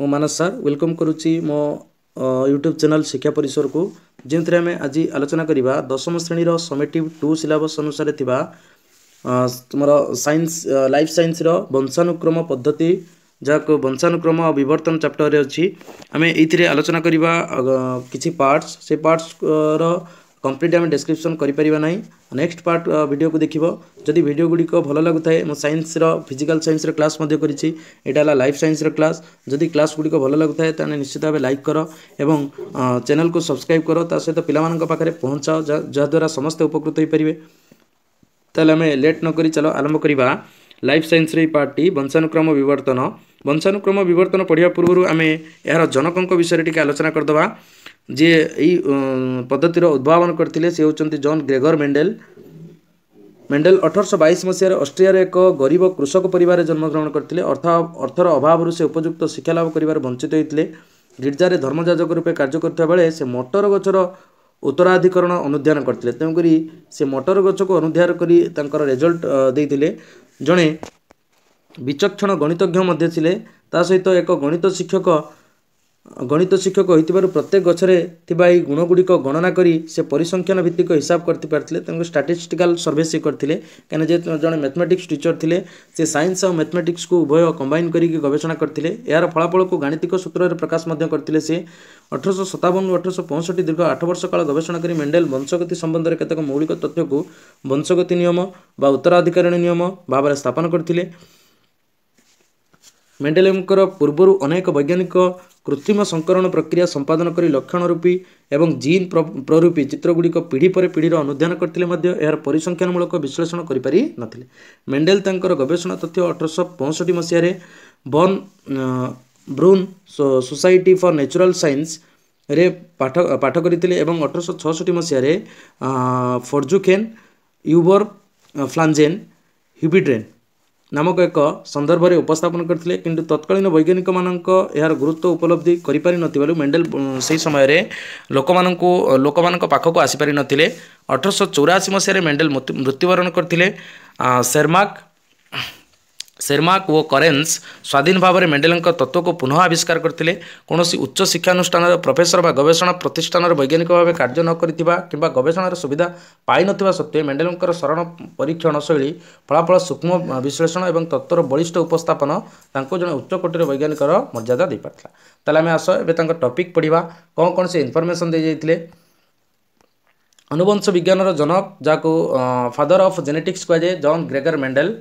म मानस सार वेलकम गरु मो युट्युब च्याने शिक्षा परिसरको जोतिर आज आलोचना दशम श्रेणी र समेटिभ टु सिलाबस अनुसार त लफ सइन्स र वंशानुक्रम पद्धति जहाँको वंशानुक्रम बर्तन च्याप्टर अहिले आमे ए आलोचना कि पटस से पर्टस र କମ୍ପ୍ଲିଟ୍ ଆମେ ଡେସ୍କ୍ରିପ୍ସନ୍ କରିପାରିବା ନାହିଁ ନେକ୍ସଟ ପାର୍ଟ ଭିଡ଼ିଓକୁ ଦେଖିବ ଯଦି ଭିଡ଼ିଓ ଗୁଡ଼ିକ ଭଲ ଲାଗୁଥାଏ ମୁଁ ସାଇନ୍ସର ଫିଜିକାଲ୍ ସାଇନ୍ସର କ୍ଲାସ୍ ମଧ୍ୟ କରିଛି ଏଇଟା ହେଲା ଲାଇଫ୍ ସାଇନ୍ସର କ୍ଲାସ୍ ଯଦି କ୍ଲାସ୍ ଗୁଡ଼ିକ ଭଲ ଲାଗୁଥାଏ ତାହେଲେ ନିଶ୍ଚିତ ଭାବେ ଲାଇକ୍ କର ଏବଂ ଚ୍ୟାନେଲକୁ ସବସ୍କ୍ରାଇବ୍ କର ତା ସହିତ ପିଲାମାନଙ୍କ ପାଖରେ ପହଞ୍ଚାଅ ଯାହାଦ୍ୱାରା ସମସ୍ତେ ଉପକୃତ ହୋଇପାରିବେ ତାହେଲେ ଆମେ ଲେଟ୍ ନ କରି ଚାଲ ଆରମ୍ଭ କରିବା ଲାଇଫ୍ ସାଇନ୍ସର ଏହି ପାର୍ଟଟି ବଂଶାନୁକ୍ରମ ବିବର୍ତ୍ତନ ବଂଶାନୁକ୍ରମ ବିବର୍ତ୍ତନ ପଢ଼ିବା ପୂର୍ବରୁ ଆମେ ଏହାର ଜନକଙ୍କ ବିଷୟରେ ଟିକେ ଆଲୋଚନା କରିଦେବା ଯିଏ ଏଇ ପଦ୍ଧତିର ଉଦ୍ଭାବନ କରିଥିଲେ ସେ ହେଉଛନ୍ତି ଜନ୍ ଗ୍ରେଗର୍ ମେଣ୍ଡେଲ ମେଣ୍ଡେଲ ଅଠରଶହ ବାଇଶ ମସିହାରେ ଅଷ୍ଟ୍ରିଆରେ ଏକ ଗରିବ କୃଷକ ପରିବାରରେ ଜନ୍ମଗ୍ରହଣ କରିଥିଲେ ଅର୍ଥ ଅର୍ଥର ଅଭାବରୁ ସେ ଉପଯୁକ୍ତ ଶିକ୍ଷା ଲାଭ କରିବାରେ ବଞ୍ଚିତ ହୋଇଥିଲେ ଗିର୍ଜାରେ ଧର୍ମଯାଜକ ରୂପେ କାର୍ଯ୍ୟ କରୁଥିବା ବେଳେ ସେ ମଟର ଗଛର ଉତ୍ତରାଧିକରଣ ଅନୁଧ୍ୟାନ କରିଥିଲେ ତେଣୁକରି ସେ ମଟର ଗଛକୁ ଅନୁଧ୍ୟାନ କରି ତାଙ୍କର ରେଜଲ୍ଟ ଦେଇଥିଲେ ଜଣେ ବିଚକ୍ଷଣ ଗଣିତଜ୍ଞ ମଧ୍ୟ ଥିଲେ ତା ସହିତ ଏକ ଗଣିତ ଶିକ୍ଷକ ଗଣିତ ଶିକ୍ଷକ ହୋଇଥିବାରୁ ପ୍ରତ୍ୟେକ ଗଛରେ ଥିବା ଏହି ଗୁଣଗୁଡ଼ିକ ଗଣନା କରି ସେ ପରିସଂଖ୍ୟାନ ଭିତ୍ତିକ ହିସାବ କରିପାରିଥିଲେ ତେଣୁ ଷ୍ଟାଟିଷ୍ଟିକାଲ ସର୍ଭେ ସେ କରିଥିଲେ କାହିଁକିନା ଯେହେତୁ ଜଣେ ମ୍ୟାଥମେଟିକ୍ସ ଟିଚର ଥିଲେ ସେ ସାଇନ୍ସ ଆଉ ମ୍ୟାଥମେଟିକ୍ସକୁ ଉଭୟ କମ୍ବାଇନ୍ କରିକି ଗବେଷଣା କରିଥିଲେ ଏହାର ଫଳାଫଳକୁ ଗାଣିତିକ ସୂତ୍ରରେ ପ୍ରକାଶ ମଧ୍ୟ କରିଥିଲେ ସେ ଅଠରଶହ ସତାବନରୁ ଅଠରଶହ ପଞ୍ଚଷଠି ଦୀର୍ଘ ଆଠ ବର୍ଷ କାଳ ଗବେଷଣା କରି ମେଣ୍ଡେଲ ବଂଶଗତି ସମ୍ବନ୍ଧରେ କେତେକ ମୌଳିକ ତଥ୍ୟକୁ ବଂଶଗତି ନିୟମ ବା ଉତ୍ତରାଧିକାରୀ ନିୟମ ଭାବରେ ସ୍ଥାପନ କରିଥିଲେ ମେଣ୍ଡେଲିୟମ୍ଙ୍କର ପୂର୍ବରୁ ଅନେକ ବୈଜ୍ଞାନିକ କୃତ୍ରିମ ସଂକରଣ ପ୍ରକ୍ରିୟା ସମ୍ପାଦନ କରି ଲକ୍ଷଣ ରୂପୀ ଏବଂ ଜିନ୍ ପ୍ରରୂପୀ ଚିତ୍ରଗୁଡ଼ିକ ପିଢ଼ି ପରେ ପିଢ଼ିର ଅନୁଧ୍ୟାନ କରିଥିଲେ ମଧ୍ୟ ଏହାର ପରିସଂଖ୍ୟାନମୂଳକ ବିଶ୍ଳେଷଣ କରିପାରି କରିପାରିନଥିଲେ ମେଣ୍ଡେଲ ତାଙ୍କର ଗବେଷଣା ତଥ୍ୟ ଅଠରଶହ ପଞ୍ଚଷଠି ମସିହାରେ Bern Brunn society for natural ସାଇନ୍ସରେ ପାଠ ପାଠ କରିଥିଲେ ଏବଂ ଅଠରଶହ ଛଅଷଠି ମସିହାରେ ଫର୍ଜୁଖେନ୍ ୟୁବର୍ ଫ୍ଲାଞ୍ଜେନ୍ ହିବିଡ୍ରେନ୍ ନାମକ ଏକ ସନ୍ଦର୍ଭରେ ଉପସ୍ଥାପନ କରିଥିଲେ କିନ୍ତୁ ତତ୍କାଳୀନ ବୈଜ୍ଞାନିକମାନଙ୍କ ଏହାର ଗୁରୁତ୍ୱ ଉପଲବ୍ଧି କରିପାରିନଥିବାରୁ ମେଣ୍ଡେଲ ସେହି ସମୟରେ ଲୋକମାନଙ୍କୁ ଲୋକମାନଙ୍କ ପାଖକୁ ଆସିପାରିନଥିଲେ ଅଠରଶହ ଚଉରାଅଶୀ ମସିହାରେ ମେଣ୍ଡେଲ ମୃତ୍ୟୁବରଣ କରିଥିଲେ ସେରମାକ୍ ସେରମାକ୍ ଓ କରେନ୍ସ ସ୍ୱାଧୀନ ଭାବରେ ମେଣ୍ଡେଲଙ୍କ ତତ୍ତ୍ୱକୁ ପୁନଃ ଆବିଷ୍କାର କରିଥିଲେ କୌଣସି ଉଚ୍ଚ ଶିକ୍ଷାନୁଷ୍ଠାନର ପ୍ରଫେସର ବା ଗବେଷଣା ପ୍ରତିଷ୍ଠାନର ବୈଜ୍ଞାନିକ ଭାବେ କାର୍ଯ୍ୟ ନ କରିଥିବା କିମ୍ବା ଗବେଷଣାର ସୁବିଧା ପାଇନଥିବା ସତ୍ତ୍ୱେ ମେଣ୍ଡେଲଙ୍କର ଶରଣ ପରୀକ୍ଷଣ ଶୈଳୀ ଫଳାଫଳ ସୂକ୍ଷ୍ମ ବିଶ୍ଳେଷଣ ଏବଂ ତତ୍ତ୍ୱର ବଳିଷ୍ଠ ଉପସ୍ଥାପନ ତାଙ୍କୁ ଜଣେ ଉଚ୍ଚକୋଟୀର ବୈଜ୍ଞାନିକର ମର୍ଯ୍ୟାଦା ଦେଇପାରିଥିଲା ତାହେଲେ ଆମେ ଆସ ଏବେ ତାଙ୍କ ଟପିକ୍ ପଢ଼ିବା କ'ଣ କ'ଣ ସେ ଇନଫର୍ମେସନ୍ ଦେଇଯାଇଥିଲେ ଅନୁବଂଶ ବିଜ୍ଞାନର ଜନକ ଯାହାକୁ ଫାଦର ଅଫ୍ ଜେନେଟିକ୍ସ କୁହାଯାଏ ଜନ୍ ଗ୍ରେଗର ମେଣ୍ଡେଲ୍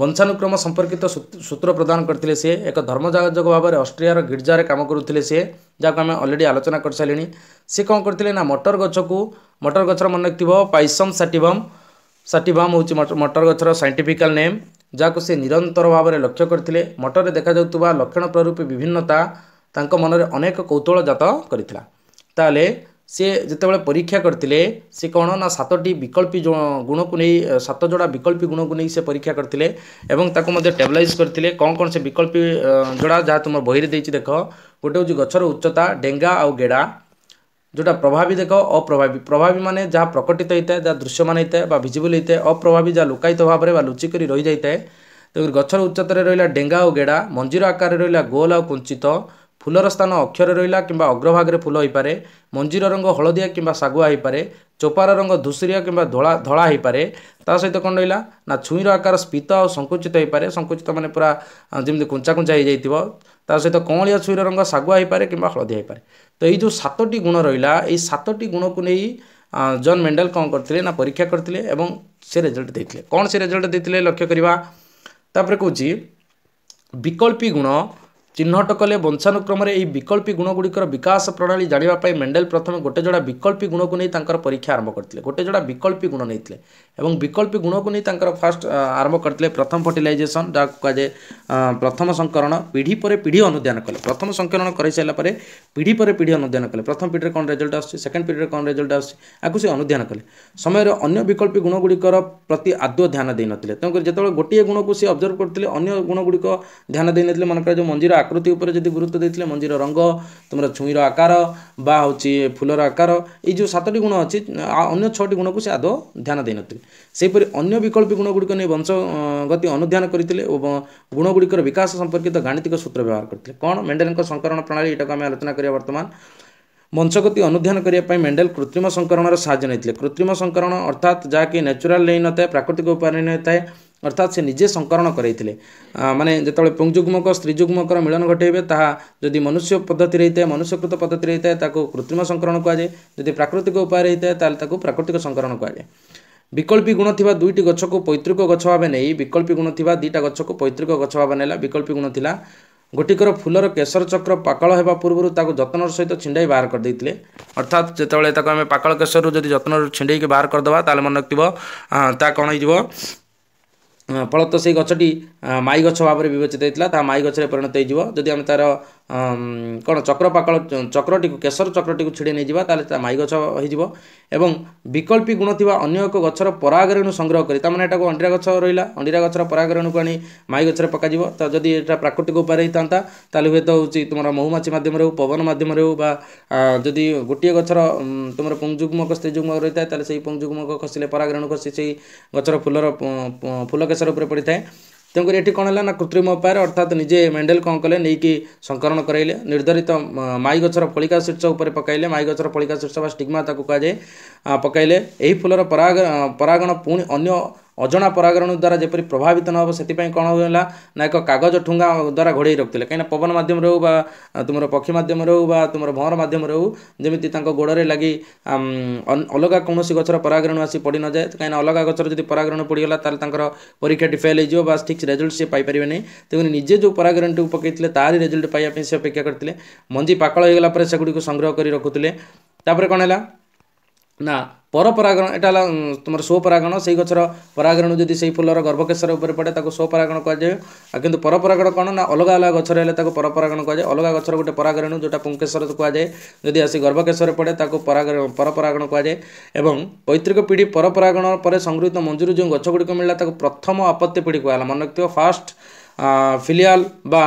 ବଂଶାନୁକ୍ରମ ସମ୍ପର୍କିତ ସୂତ୍ର ପ୍ରଦାନ କରିଥିଲେ ସିଏ ଏକ ଧର୍ମଯାଜକ ଭାବରେ ଅଷ୍ଟ୍ରିଆର ଗିର୍ଜାରେ କାମ କରୁଥିଲେ ସିଏ ଯାହାକୁ ଆମେ ଅଲରେଡ଼ି ଆଲୋଚନା କରିସାରିଲେଣି ସେ କ'ଣ କରିଥିଲେ ନା ମଟର ଗଛକୁ ମଟର ଗଛର ମନେ ରଖିଥିବ ପାଇସମ୍ ସାଟିଭମ୍ ସାଟିଭମ୍ ହେଉଛି ମଟର ଗଛର ସାଇଣ୍ଟିଫିକାଲ ନେମ୍ ଯାହାକୁ ସେ ନିରନ୍ତର ଭାବରେ ଲକ୍ଷ୍ୟ କରିଥିଲେ ମଟରରେ ଦେଖାଯାଉଥିବା ଲକ୍ଷଣ ପ୍ରରୂପୀ ବିଭିନ୍ନତା ତାଙ୍କ ମନରେ ଅନେକ କୌତୁହଳ ଜାତ କରିଥିଲା ତାହେଲେ ସେ ଯେତେବେଳେ ପରୀକ୍ଷା କରିଥିଲେ ସେ କ'ଣ ନା ସାତଟି ବିକଳ୍ପୀ ଗୁଣକୁ ନେଇ ସାତ ଯୋଡ଼ା ବିକଳ୍ପୀ ଗୁଣକୁ ନେଇ ସେ ପରୀକ୍ଷା କରିଥିଲେ ଏବଂ ତାକୁ ମଧ୍ୟ ଟେବଲାଇଜ୍ କରିଥିଲେ କ'ଣ କ'ଣ ସେ ବିକଳ୍ପୀ ଯୋଡ଼ା ଯାହା ତୁମ ବହିରେ ଦେଇଛି ଦେଖ ଗୋଟେ ହେଉଛି ଗଛର ଉଚ୍ଚତା ଡେଙ୍ଗା ଆଉ ଗେଡ଼ା ଯେଉଁଟା ପ୍ରଭାବୀ ଦେଖ ଅପ୍ରଭାବୀ ପ୍ରଭାବୀ ମାନେ ଯାହା ପ୍ରକଟିତ ହୋଇଥାଏ ଯାହା ଦୃଶ୍ୟମାନ ହୋଇଥାଏ ବା ଭିଜିବୁଲ୍ ହୋଇଥାଏ ଅପ୍ରଭାବୀ ଯାହା ଲୁକାୟିତ ଭାବରେ ବା ଲୁଚିକରି ରହିଯାଇଥାଏ ତେଣୁ ଗଛର ଉଚ୍ଚତାରେ ରହିଲା ଡେଙ୍ଗା ଆଉ ଗେଡ଼ା ମଞ୍ଜିର ଆକାରରେ ରହିଲା ଗୋଲ ଆଉ କୁଞ୍ଚିତ ଫୁଲର ସ୍ଥାନ ଅକ୍ଷରେ ରହିଲା କିମ୍ବା ଅଗ୍ରଭାଗରେ ଫୁଲ ହୋଇପାରେ ମଞ୍ଜିର ରଙ୍ଗ ହଳଦିଆ କିମ୍ବା ଶାଗୁଆ ହୋଇପାରେ ଚୋପାର ରଙ୍ଗ ଧୂସରିଆ କିମ୍ବା ଧଳା ଧଳା ହୋଇପାରେ ତା ସହିତ କ'ଣ ରହିଲା ନା ଛୁଇଁର ଆକାର ସ୍ପିତ ଆଉ ସଙ୍କୁଚିତ ହୋଇପାରେ ସଙ୍କୁଚିତ ମାନେ ପୁରା ଯେମିତି କୁଞ୍ଚା କୁଞ୍ଚା ହୋଇଯାଇଥିବ ତା ସହିତ କଅଁଳିଆ ଛୁଇଁର ରଙ୍ଗ ଶାଗୁଆ ହୋଇପାରେ କିମ୍ବା ହଳଦିଆ ହୋଇପାରେ ତ ଏଇ ଯେଉଁ ସାତଟି ଗୁଣ ରହିଲା ଏଇ ସାତଟି ଗୁଣକୁ ନେଇ ଜନ୍ ମେଣ୍ଡାଲ କ'ଣ କରିଥିଲେ ନା ପରୀକ୍ଷା କରିଥିଲେ ଏବଂ ସେ ରେଜଲ୍ଟ ଦେଇଥିଲେ କ'ଣ ସେ ରେଜଲ୍ଟ ଦେଇଥିଲେ ଲକ୍ଷ୍ୟ କରିବା ତାପରେ କହୁଛି ବିକଳ୍ପୀ ଗୁଣ ଚିହ୍ନଟ କଲେ ବଂଶାନୁକ୍ରମରେ ଏହି ବିକଳ୍ପୀ ଗୁଣଗୁଡ଼ିକର ବିକାଶ ପ୍ରଣାଳୀ ଜାଣିବା ପାଇଁ ମେଣ୍ଡେଲ ପ୍ରଥମେ ଗୋଟେ ଯୋଡ଼ା ବିକଳ୍ପୀ ଗୁଣକୁ ନେଇ ତାଙ୍କର ପରୀକ୍ଷା ଆରମ୍ଭ କରିଥିଲେ ଗୋଟେ ଯୋଡ଼ା ବିକଳ୍ପୀ ଗୁଣ ନେଇଥିଲେ ଏବଂ ବିକଳ୍ପୀ ଗୁଣକୁ ନେଇ ତାଙ୍କର ଫାର୍ଷ୍ଟ ଆରମ୍ଭ କରିଥିଲେ ପ୍ରଥମ ଫର୍ଟିଲାଇଜେସନ୍ ଯାହାକୁ କୁହାଯାଏ ପ୍ରଥମ ସଂକରଣ ପିଢ଼ି ପରେ ପିଢ଼ି ଅନୁଧ୍ୟାନ କଲେ ପ୍ରଥମ ସଂକରଣ କରିସାରିଲା ପରେ ପିଢ଼ି ପରେ ପିଢ଼ି ଅନୁଧ୍ୟାନ କଲେ ପ୍ରଥମ ପିଢ଼ିରେ କ'ଣ ରେଜଲ୍ଟ ଆସୁଛି ସେକେଣ୍ଡ ପିଢ଼ିରେ କ'ଣ ରେଜଲ୍ଟ ଆସୁଛି ଆକୁ ସେ ଅନୁଧ୍ୟାନ କଲେ ସମୟରେ ଅନ୍ୟ ବିକଳ୍ପୀ ଗୁଣଗୁଡ଼ିକର ପ୍ରତି ଆଦୌ ଧ୍ୟାନ ଦେଇନଥିଲେ ତେଣୁକରି ଯେତେବେଳେ ଗୋଟିଏ ଗୁଣକୁ ସେ ଅବଜର୍ଭ କରିଥିଲେ ଅନ୍ୟ ଗୁଣଗୁଡ଼ିକ ଧ୍ୟାନ ଦେଇନଥିଲେ ମନେକର ଯେଉଁ ମଞ୍ଜିର आकृति गुरुत्व दिए छुईर आकार बा छुइँ र आकार सातटी गुण अछि अन्य छ गुणको आदो ध्यान से पर अन्य वकल्प गुणगुडी वंश गति गुण गुणगुडिकर विकास सम्पर्क गणितिक सूत्र व्यवहार गरि केन् संकरण प्रणाली एउटाको हम आलोचना बर्तमा अनुध्यान अनुधान पय मेन्डेल् कृत्रिम सङ्करण साह्र न कृत्रिम संकरण अर्थात जाके नेचुरल लै प्राकृतिक उप ଅର୍ଥାତ୍ ସେ ନିଜେ ସଂକରଣ କରାଇଥିଲେ ମାନେ ଯେତେବେଳେ ପୁଂଯୁଗ୍ମକ ସ୍ତ୍ରୀଯୁଗ୍ମକର ମିଳନ ଘଟେଇବେ ତାହା ଯଦି ମନୁଷ୍ୟ ପଦ୍ଧତିରେ ହେଇଥାଏ ମନୁଷ୍ୟକୃତ ପଦ୍ଧତିରେ ହେଇଥାଏ ତାକୁ କୃତ୍ରିମ ସଂକରଣ କୁହାଯାଏ ଯଦି ପ୍ରାକୃତିକ ଉପାୟରେ ହେଇଥାଏ ତାହେଲେ ତାକୁ ପ୍ରାକୃତିକ ସଂକରଣ କୁହାଯାଏ ବିକଳ୍ପୀ ଗୁଣ ଥିବା ଦୁଇଟି ଗଛକୁ ପୈତୃକ ଗଛ ଭାବେ ନେଇ ବିକଳ୍ପୀ ଗୁଣ ଥିବା ଦୁଇଟା ଗଛକୁ ପୈତୃକ ଗଛ ଭାବେ ନେଲା ବିକଳ୍ପୀ ଗୁଣ ଥିଲା ଗୋଟିକର ଫୁଲର କେଶର ଚକ୍ର ପାକଳ ହେବା ପୂର୍ବରୁ ତାକୁ ଯତ୍ନର ସହିତ ଛିଣ୍ଡାଇ ବାହାର କରିଦେଇଥିଲେ ଅର୍ଥାତ୍ ଯେତେବେଳେ ତାକୁ ଆମେ ପାକଳ କେଶରରୁ ଯଦି ଯତ୍ନରୁ ଛିଣ୍ଡେଇକି ବାହାର କରିଦେବା ତାହେଲେ ମନେ ରଖିଥିବ ତାହା କ'ଣ ହେଇଯିବ ଫଳତଃ ସେହି ଗଛଟି ମାଇ ଗଛ ଭାବରେ ବିବେଚିତ ହେଇଥିଲା ତାହା ମାଇ ଗଛରେ ପରିଣତ ହେଇଯିବ ଯଦି ଆମେ ତା'ର କ'ଣ ଚକ୍ରପାକଳ ଚକ୍ରଟିକୁ କେଶର ଚକ୍ରଟିକୁ ଛିଡ଼େଇ ନେଇଯିବା ତାହେଲେ ତା ମାଇ ଗଛ ହେଇଯିବ ଏବଂ ବିକଳ୍ପୀ ଗୁଣ ଥିବା ଅନ୍ୟ ଏକ ଗଛର ପରାଗରଣୀ ସଂଗ୍ରହ କରି ତା'ମାନେ ଏଟାକୁ ଅଣ୍ଡିରା ଗଛ ରହିଲା ଅଣ୍ଡିରା ଗଛର ପରାଗରଣୀକୁ ଆଣି ମାଇ ଗଛରେ ପକାଯିବ ତ ଯଦି ଏଟା ପ୍ରାକୃତିକ ଉପାୟରେ ହେଇଥାନ୍ତା ତାହେଲେ ହୁଏତ ହେଉଛି ତୁମର ମହୁମାଛି ମାଧ୍ୟମରେ ହେଉ ପବନ ମାଧ୍ୟମରେ ହେଉ ବା ଯଦି ଗୋଟିଏ ଗଛର ତୁମର ପୁଞ୍ଜୁଗୁମକ ସ୍ତ୍ରୀଯୁଗ୍ମକ ରହିଥାଏ ତାହେଲେ ସେଇ ପୁଞ୍ଜୁଗୁମକ ଖସିଲେ ପରାଗରଣୀ ଖସି ସେଇ ଗଛର ଫୁଲର ଫୁଲ କେଶର ଉପରେ ପଡ଼ିଥାଏ ତେଣୁକରି ଏଠି କ'ଣ ହେଲା ନା କୃତ୍ରିମ ଉପାୟରେ ଅର୍ଥାତ୍ ନିଜେ ମେଣ୍ଡେଲ କ'ଣ କଲେ ନେଇକି ସଂକରଣ କରାଇଲେ ନିର୍ଦ୍ଧାରିତ ମାଇ ଗଛର ଫଳିକା ଶୀର୍ଷ ଉପରେ ପକାଇଲେ ମାଇ ଗଛର ଫଳିକା ଶୀର୍ଷ ବା ଷ୍ଟିଗ୍ମା ତାକୁ କୁହାଯାଏ ପକାଇଲେ ଏହି ଫୁଲର ପରାଗ ପରାଗଣ ପୁଣି ଅନ୍ୟ ଅଜଣା ପରାଗରଣୁ ଦ୍ୱାରା ଯେପରି ପ୍ରଭାବିତ ନ ହେବ ସେଥିପାଇଁ କ'ଣ ହେଲା ନା ଏକ କାଗଜ ଠୁଙ୍ଗା ଦ୍ୱାରା ଘୋଡ଼େଇ ରଖୁଥିଲେ କାହିଁକିନା ପବନ ମାଧ୍ୟମରେ ହେଉ ବା ତୁମର ପକ୍ଷୀ ମାଧ୍ୟମରେ ହେଉ ବା ତୁମର ଭଅଁର ମାଧ୍ୟମରେ ହେଉ ଯେମିତି ତାଙ୍କ ଗୋଡ଼ରେ ଲାଗି ଅଲଗା କୌଣସି ଗଛର ପରାଗରଣୁ ଆସି ପଡ଼ି ନଯାଏ କାହିଁକିନା ଅଲଗା ଗଛର ଯଦି ପରାଗରଣୁ ପଡ଼ିଗଲା ତାହେଲେ ତାଙ୍କର ପରୀକ୍ଷାଟି ଫେଲ୍ ହେଇଯିବ ବା ଠିକ୍ ରେଜଲ୍ଟ ସିଏ ପାଇପାରିବେନି ତେଣୁ ନିଜେ ଯେଉଁ ପରାଗରଣଟିକୁ ପକାଇଥିଲେ ତାରି ରେଜଲ୍ଟ ପାଇବା ପାଇଁ ସେ ଅପେକ୍ଷା କରିଥିଲେ ମଞ୍ଜି ପାକଳ ହୋଇଗଲା ପରେ ସେଗୁଡ଼ିକୁ ସଂଗ୍ରହ କରି ରଖୁଥିଲେ ତାପରେ କ'ଣ ହେଲା ନା ପରପରାଗଣ ଏଇଟା ହେଲା ତୁମର ସ୍ୱପରାଗଣ ସେଇ ଗଛର ପରାଗଣ ଯଦି ସେଇ ଫୁଲର ଗର୍ଭକେଶର ଉପରେ ପଡ଼େ ତାକୁ ସ୍ୱପରାଗଣ କୁହାଯାଏ ଆଉ କିନ୍ତୁ ପରପରାଗଣ କ'ଣ ନା ଅଲଗା ଅଲଗା ଗଛରେ ହେଲେ ତାକୁ ପରପରାଗଣ କୁହାଯାଏ ଅଲଗା ଗଛର ଗୋଟେ ପରାଗରଣ ଯେଉଁଟା ପୁଙ୍କେଶ୍ୱର କୁହାଯାଏ ଯଦି ଆସି ଗର୍ଭକେଶରେ ପଡ଼େ ତାକୁ ପରପରାଗଣ କୁହାଯାଏ ଏବଂ ପୈତୃକ ପିଢ଼ି ପରପରାଗଣ ପରେ ସଂଗୃହୀତ ମଞ୍ଜୁରୁ ଯେଉଁ ଗଛଗୁଡ଼ିକ ମିଳିଲା ତାକୁ ପ୍ରଥମ ଆପତ୍ତି ପିଢ଼ି କୁହାଗଲା ମନେ ରଖିଥିବ ଫାଷ୍ଟ ଫିଲିଆଲ୍ ବା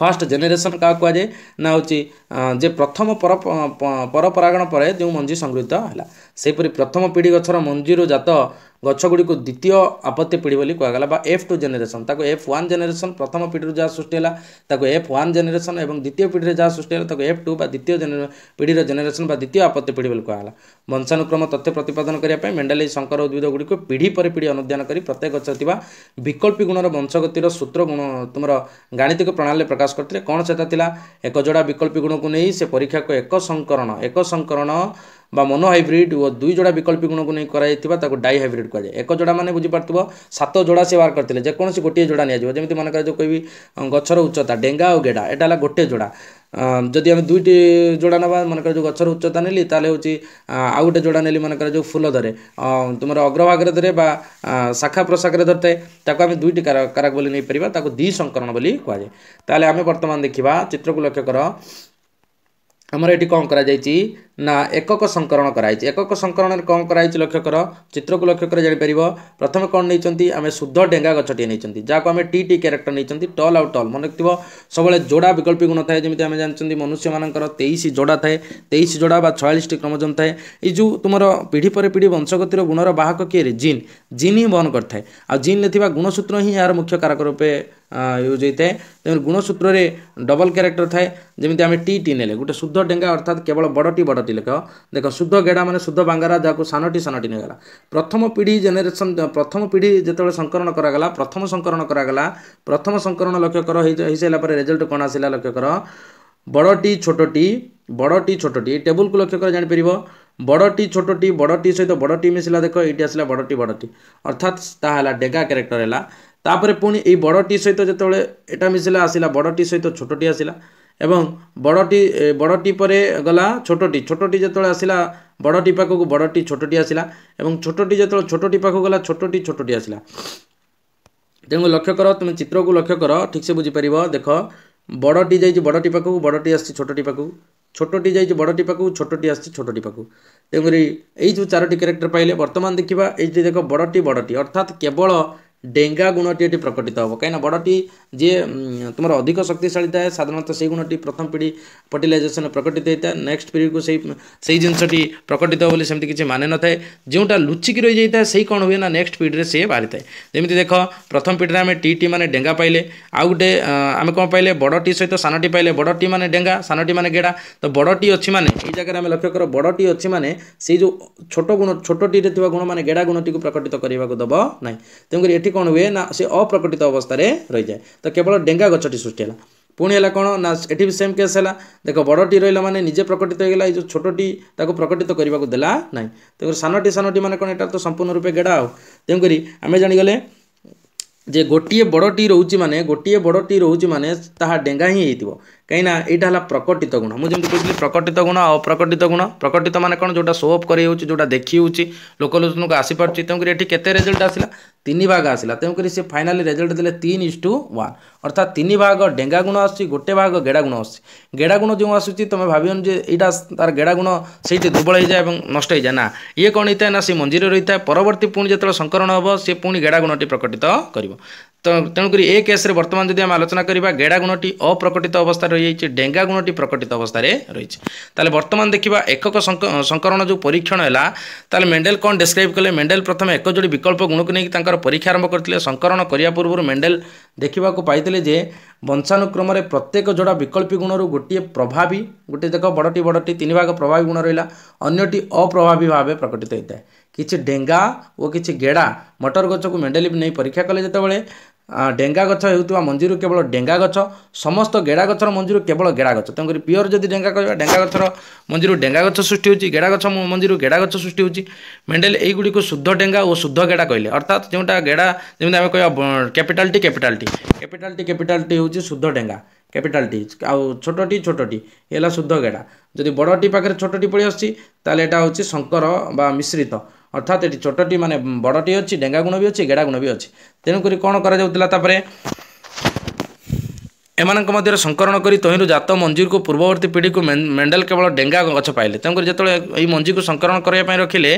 ଫାଷ୍ଟ ଜେନେରେସନ୍ କାହାକୁ କୁହାଯାଏ ନା ହେଉଛି ଯେ ପ୍ରଥମ ପରପରାଗଣ ପରେ ଯେଉଁ ମଞ୍ଜି ସଂଗୃହୀତ ହେଲା ସେହିପରି ପ୍ରଥମ ପିଢ଼ି ଗଛର ମଞ୍ଜିରୁ ଜାତ ଗଛଗୁଡ଼ିକୁ ଦ୍ୱିତୀୟ ଆପତ୍ତି ପିଢ଼ି ବୋଲି କୁହାଗଲା ବା ଏଫ୍ ଟୁ ଜେନେରେସନ୍ ତାକୁ ଏଫ୍ ୱାନ୍ ଜେନେରେସନ୍ ପ୍ରଥମ ପିଢ଼ିରୁ ଯାହା ସୃଷ୍ଟି ହେଲା ତାକୁ ଏଫ୍ ୱାନ୍ ଜେନେରେସନ୍ ଏବଂ ଦ୍ୱିତୀୟ ପିଢ଼ିରେ ଯାହା ସୃଷ୍ଟି ହେଲା ତାକୁ ଏଫ୍ ଟୁ ବା ଦ୍ୱିତୀୟ ପିଢ଼ିର ଜେନେରେସନ୍ ବା ଦ୍ୱିତୀୟ ଆପତ୍ତି ପିଢ଼ି ବୋଲି କୁହାଗଲା ବଂଶାନୁକ୍ରମ ତଥ୍ୟ ପ୍ରତିପାଦନ କରିବା ପାଇଁ ମେଣ୍ଡାଲି ଶଙ୍କର ଉଦ୍ଭିଦଗୁଡ଼ିକୁ ପିଢ଼ି ପରେ ପିଢ଼ି ଅନୁଧ୍ୟାନ କରି ପ୍ରତ୍ୟେକ ଗଛ ଥିବା ବିକଳ୍ପୀ ଗୁଣର ବଂଶଗତିର ସୂତ୍ର ଗୁଣ ତୁମର ଗାଣିତିକ ପ୍ରଣାଳୀରେ ପ୍ରକାଶ କରିଥିଲେ କ'ଣ ସେଟା ଥିଲା ଏକ ଯୋଡ଼ା ବିକଳ୍ପୀ ଗୁଣକୁ ନେଇ ସେ ପରୀକ୍ଷାକୁ ଏକ ସଂକରଣ ଏକ ସଂକରଣ বা মনো হাইব্রিড ও দুই যোড়া বিকল্পী গুণকু নেই করা তাকে ডাই হাইব্রিড কুযায় এক যোড়া মানে বুঝিপার সাত যোড়া সে বাহার করলে যেকোন গোটিয়ে যোড়া নিয়ে যেমি মনে করা কবি গছর উচ্চতা ডেঙ্গা ও গেডা এটা হল গোটে যোড়া ଯଦି ଆମେ ଦୁଇଟି ଯୋଡ଼ା ନେବା ମନେକର ଯେଉଁ ଗଛର ଉଚ୍ଚତା ନେଲି ତାହେଲେ ହେଉଛି ଆଉ ଗୋଟେ ଯୋଡ଼ା ନେଲି ମନେକର ଯେଉଁ ଫୁଲ ଧରେ ତୁମର ଅଗ୍ରଭାଗରେ ଧରେ ବା ଶାଖା ପ୍ରଶାଖରେ ଧରିଥାଏ ତାକୁ ଆମେ ଦୁଇଟି କାରକ ବୋଲି ନେଇପାରିବା ତାକୁ ଦ୍ୱିସଙ୍କରଣ ବୋଲି କୁହାଯାଏ ତାହେଲେ ଆମେ ବର୍ତ୍ତମାନ ଦେଖିବା ଚିତ୍ରକୁ ଲକ୍ଷ୍ୟ କର ଆମର ଏଠି କ'ଣ କରାଯାଇଛି ନା ଏକକ ସଂକରଣ କରାଯାଇଛି ଏକକ ସଂକରଣରେ କ'ଣ କରାଯାଇଛି ଲକ୍ଷ୍ୟ କର ଚିତ୍ରକୁ ଲକ୍ଷ୍ୟ କରି ଜାଣିପାରିବ ପ୍ରଥମେ କ'ଣ ନେଇଛନ୍ତି ଆମେ ଶୁଦ୍ଧ ଡେଙ୍ଗା ଗଛଟିଏ ନେଇଛନ୍ତି ଯାହାକୁ ଆମେ ଟି ଟି କ୍ୟାରେକ୍ଟର ନେଇଛନ୍ତି ଟଲ୍ ଆଉ ଟଲ୍ ମନେ ରଖିଥିବ ସବୁବେଳେ ଯୋଡ଼ା ବିକଳ୍ପୀ ଗୁଣ ଥାଏ ଯେମିତି ଆମେ ଜାଣିଛନ୍ତି ମନୁଷ୍ୟମାନଙ୍କର ତେଇଶ ଯୋଡ଼ା ଥାଏ ତେଇଶ ଯୋଡ଼ା ବା ଛୟାଳିଶଟି କ୍ରମଜମ୍ ଥାଏ ଏଇ ଯେଉଁ ତୁମର ପିଢ଼ି ପରେ ପିଢ଼ି ବଂଶଗତିର ଗୁଣର ବାହକ କିଏ ଜିନ୍ ଜିନ୍ ହିଁ ବହନ କରିଥାଏ ଆଉ ଜିନ୍ରେ ଥିବା ଗୁଣସୂତ୍ର ହିଁ ଏହାର ମୁଖ୍ୟ କାରକ ରୂପେ ୟୁଜ୍ ହୋଇଥାଏ ତେଣୁ ଗୁଣସୂତ୍ରରେ ଡବଲ୍ କ୍ୟାରେକ୍ଟର ଥାଏ ଯେମିତି ଆମେ ଟି ଟି ନେଲେ ଗୋଟେ ଶୁଦ୍ଧ ଡେଙ୍ଗା ଅର୍ଥାତ୍ କେବଳ ବଡ଼ଟି ବଡ଼ଟି ଲେଖ ଦେଖ ଶୁଦ୍ଧ ଗେଡ଼ା ମାନେ ଶୁଦ୍ଧ ବାଙ୍ଗାରା ଯାହାକୁ ସାନଟି ସାନଟି ନେଇଗଲା ପ୍ରଥମ ପିଢ଼ି ଜେନେରେସନ୍ ପ୍ରଥମ ପିଢ଼ି ଯେତେବେଳେ ସଂକରଣ କରାଗଲା ପ୍ରଥମ ସଂକରଣ କରାଗଲା ପ୍ରଥମ ସଂକରଣ ଲକ୍ଷ୍ୟ କର ହୋଇସାରିଲା ପରେ ରେଜଲ୍ଟ କ'ଣ ଆସିଲା ଲକ୍ଷ୍ୟ କର ବଡ଼ଟି ଛୋଟଟି ବଡ଼ଟି ଛୋଟଟି ଏଇ ଟେବୁଲ୍କୁ ଲକ୍ଷ୍ୟ କର ଜାଣିପାରିବ ବଡ଼ଟି ଛୋଟଟି ବଡ଼ଟି ସହିତ ବଡ଼ଟି ମିଶିଲା ଦେଖ ଏଇଠି ଆସିଲା ବଡ଼ଟି ବଡ଼ଟି ଅର୍ଥାତ୍ ତାହା ହେଲା ଡେଗା କ୍ୟାରେକ୍ଟର ହେଲା ତାପରେ ପୁଣି ଏଇ ବଡ଼ଟି ସହିତ ଯେତେବେଳେ ଏଇଟା ମିଶିଲା ଆସିଲା ବଡ଼ଟି ସହିତ ଛୋଟଟି ଆସିଲା ଏବଂ ବଡ଼ଟି ବଡ଼ଟି ପରେ ଗଲା ଛୋଟଟି ଛୋଟଟି ଯେତେବେଳେ ଆସିଲା ବଡ଼ଟି ପାଖକୁ ବଡ଼ଟି ଛୋଟଟି ଆସିଲା ଏବଂ ଛୋଟଟି ଯେତେବେଳେ ଛୋଟଟି ପାଖକୁ ଗଲା ଛୋଟଟି ଛୋଟଟି ଆସିଲା ତେଣୁ ଲକ୍ଷ୍ୟ କର ତୁମେ ଚିତ୍ରକୁ ଲକ୍ଷ୍ୟ କର ଠିକ୍ସେ ବୁଝିପାରିବ ଦେଖ ବଡ଼ଟି ଯାଇଛି ବଡ଼ଟି ପାଖକୁ ବଡ଼ଟି ଆସିଛି ଛୋଟଟି ପାଖକୁ ଛୋଟଟି ଯାଇଛି ବଡ଼ଟି ପାଖକୁ ଛୋଟଟି ଆସିଛି ଛୋଟଟି ପାଖକୁ ତେଣୁକରି ଏଇ ଯେଉଁ ଚାରୋଟି କ୍ୟାରେକ୍ଟର ପାଇଲେ ବର୍ତ୍ତମାନ ଦେଖିବା ଏଇଠି ଦେଖ ବଡ଼ଟି ବଡ଼ଟି ଅର୍ଥାତ୍ କେବଳ ଡେଙ୍ଗା ଗୁଣଟି ଏଠି ପ୍ରକଟିତ ହେବ କାହିଁକିନା ବଡ଼ଟି ଯିଏ ତୁମର ଅଧିକ ଶକ୍ତିଶାଳୀ ଥାଏ ସାଧାରଣତଃ ସେଇ ଗୁଣଟି ପ୍ରଥମ ପିଢ଼ି ଫର୍ଟିଲାଇଜେସନ୍ ପ୍ରକଟିତ ହୋଇଥାଏ ନେକ୍ସଟ ପିଢ଼ିକୁ ସେଇ ସେଇ ଜିନିଷଟି ପ୍ରକଟିତ ହେବ ବୋଲି ସେମିତି କିଛି ମାନେ ନଥାଏ ଯେଉଁଟା ଲୁଚିକି ରହିଯାଇଥାଏ ସେଇ କ'ଣ ହୁଏ ନା ନେକ୍ସଟ ପିଢ଼ିରେ ସିଏ ବାହାରିଥାଏ ଯେମିତି ଦେଖ ପ୍ରଥମ ପିଢ଼ିରେ ଆମେ ଟି ଟି ମାନେ ଡେଙ୍ଗା ପାଇଲେ ଆଉ ଗୋଟେ ଆମେ କ'ଣ ପାଇଲେ ବଡ଼ଟି ସହିତ ସାନଟି ପାଇଲେ ବଡ଼ଟି ମାନେ ଡେଙ୍ଗା ସାନଟି ମାନେ ଗେଡ଼ା ତ ବଡ଼ଟି ଅଛି ମାନେ ଏଇ ଜାଗାରେ ଆମେ ଲକ୍ଷ୍ୟ କର ବଡ଼ଟି ଅଛି ମାନେ ସେଇ ଯେଉଁ ଛୋଟ ଗୁଣ ଛୋଟଟିରେ ଥିବା ଗୁଣ ମାନେ ଗେଡ଼ା ଗୁଣଟିକୁ ପ୍ରକଟିତ କରିବାକୁ ଦେବ ନାହିଁ ତେଣୁକରି ଏଠି କ'ଣ ହୁଏ ନା ସେ ଅପ୍ରକଟିତ ଅବସ୍ଥାରେ ରହିଯାଏ ତ କେବଳ ଡେଙ୍ଗା ଗଛଟି ସୃଷ୍ଟି ହେଲା ପୁଣି ହେଲା କ'ଣ ନା ଏଠି ବି ସେମ୍ କେସ୍ ହେଲା ଦେଖ ବଡ଼ଟି ରହିଲା ମାନେ ନିଜେ ପ୍ରକଟିତ ହୋଇଗଲା ଏଇ ଯେଉଁ ଛୋଟଟି ତାକୁ ପ୍ରକଟିତ କରିବାକୁ ଦେଲା ନାହିଁ ତେଣୁ ସାନଟି ସାନଟି ମାନେ କ'ଣ ଏଇଟା ତ ସମ୍ପୂର୍ଣ୍ଣ ରୂପେ ଗେଡ଼ା ଆଉ ତେଣୁକରି ଆମେ ଜାଣିଗଲେ ଯେ ଗୋଟିଏ ବଡ଼ଟି ରହୁଛି ମାନେ ଗୋଟିଏ ବଡ଼ଟି ରହୁଛି ମାନେ ତାହା ଡେଙ୍ଗା ହିଁ ହେଇଥିବ কিনা এইটা হল প্রকটিত গুণ মু যেমন কইলি প্রকটিত গুণ অপ্রকটিত গুণ প্রকটিত মানে কোণ যেটা শো অফ করে হচ্ছে যেটা দেখি হচ্ছে লোকলোচনকে আসিপারছি তেমকি এটি কেতে রেজল্ট আসলা তিন ভাগ আসলা তেমকি সে ফাইনালি রেজল্ট দেলে তিন ইস টু ওয়ান অর্থাৎ তিন ভাগ ডেঙ্গা গুণ আসছে গোটে ভাগ গেড়া গুণ আসছে গেড়া গুণ যে আসুচি তুমি ভাবিও যে এইটা তার গেড়া গুণ সেইটি দুর্বল হয়ে যায় এবং নষ্ট হয়ে যায় না ইয়ে কোণ হয়ে না সে মঞ্জিরে রয়ে পরবর্তী পুঁ যেত সংকরণ হব সে পুঁ গেড়া গুণটি প্রকটিত করব তেণুকরি এ কেস্রে বর্তমান যদি আমি আলোচনা করা গেড়া গুণটি অপ্রকটিত অবস্থায় রয়েছে ডেঙ্গা গুণটি প্রকটিত অবস্থায় রয়েছে তাহলে বর্তমান দেখা একক সংকরণ যে পরীক্ষণ হল তাহলে মেন্ডেল কম ডেসক্রাইব কলে মেন্ডেল প্রথমে এক যোড়ি বিকল্প গুণকে নিয়ে তাঁর পরীক্ষা আরম্ভ করে সংকরণ করা পূর্ব মেন্ডেল দেখা পাইলে যে ବଂଶାନୁକ୍ରମରେ ପ୍ରତ୍ୟେକ ଯୋଡ଼ା ବିକଳ୍ପୀ ଗୁଣରୁ ଗୋଟିଏ ପ୍ରଭାବୀ ଗୋଟିଏ ଦେଖ ବଡ଼ଟି ବଡ଼ଟି ତିନି ଭାଗ ପ୍ରଭାବୀ ଗୁଣ ରହିଲା ଅନ୍ୟଟି ଅପ୍ରଭାବୀ ଭାବେ ପ୍ରକଟିତ ହୋଇଥାଏ କିଛି ଡେଙ୍ଗା ଓ କିଛି ଗେଡ଼ା ମଟର ଗଛକୁ ମେଣ୍ଡେଲି ନେଇ ପରୀକ୍ଷା କଲେ ଯେତେବେଳେ ଡେଙ୍ଗା ଗଛ ହେଉଥିବା ମଞ୍ଜିରୁ କେବଳ ଡେଙ୍ଗା ଗଛ ସମସ୍ତ ଗେଡ଼ା ଗଛର ମଞ୍ଜିରୁ କେବଳ ଗେଡ଼ା ଗଛ ତେଣୁକରି ପିଓର ଯଦି ଡେଙ୍ଗା କହିବା ଡେଙ୍ଗା ଗଛର ମଞ୍ଜିରୁ ଡେଙ୍ଗା ଗଛ ସୃଷ୍ଟି ହେଉଛି ଗେଡ଼ା ଗଛ ମଞ୍ଜିରୁ ଗେଡ଼ା ଗଛ ସୃଷ୍ଟି ହେଉଛି ମେଣ୍ଡେଲ ଏଇଗୁଡ଼ିକୁ ଶୁଦ୍ଧ ଡେଙ୍ଗା ଓ ଶୁଦ୍ଧ ଗେଡ଼ା କହିଲେ ଅର୍ଥାତ୍ ଯେଉଁଟା ଗେଡ଼ା ଯେମିତି ଆମେ କହିବା କ୍ୟାପିଟାଲଟି କ୍ୟାପିଟାଲଟି କ୍ୟାପିଟାଲଟି କ୍ୟାପିଟାଲଟି ହେଉଛି ଶୁଦ୍ଧ ଡେଙ୍ଗା କ୍ୟାପିଟାଲଟି ଆଉ ଛୋଟଟି ଛୋଟଟି ହେଲା ଶୁଦ୍ଧ ଗେଡ଼ା ଯଦି ବଡ଼ଟି ପାଖରେ ଛୋଟଟି ପଳେଇ ଆସୁଛି ତାହେଲେ ଏଇଟା ହେଉଛି ଶଙ୍କର ବା ମିଶ୍ରିତ ଅର୍ଥାତ୍ ଏଠି ଛୋଟଟି ମାନେ ବଡ଼ଟି ଅଛି ଡେଙ୍ଗା ଗୁଣ ବି ଅଛି ଗେଡ଼ା ଗୁଣ ବି ଅଛି ତେଣୁକରି କ'ଣ କରାଯାଉଥିଲା ତାପରେ ଏମାନଙ୍କ ମଧ୍ୟରେ ସଂକରଣ କରି ତହିଁରୁ ଜାତ ମଞ୍ଜିକୁ ପୂର୍ବବର୍ତ୍ତୀ ପିଢ଼ିକୁ ମେଣ୍ଡେଲ କେବଳ ଡେଙ୍ଗା ଗଛ ପାଇଲେ ତେଣୁକରି ଯେତେବେଳେ ଏଇ ମଞ୍ଜିକୁ ସଂକରଣ କରିବା ପାଇଁ ରଖିଲେ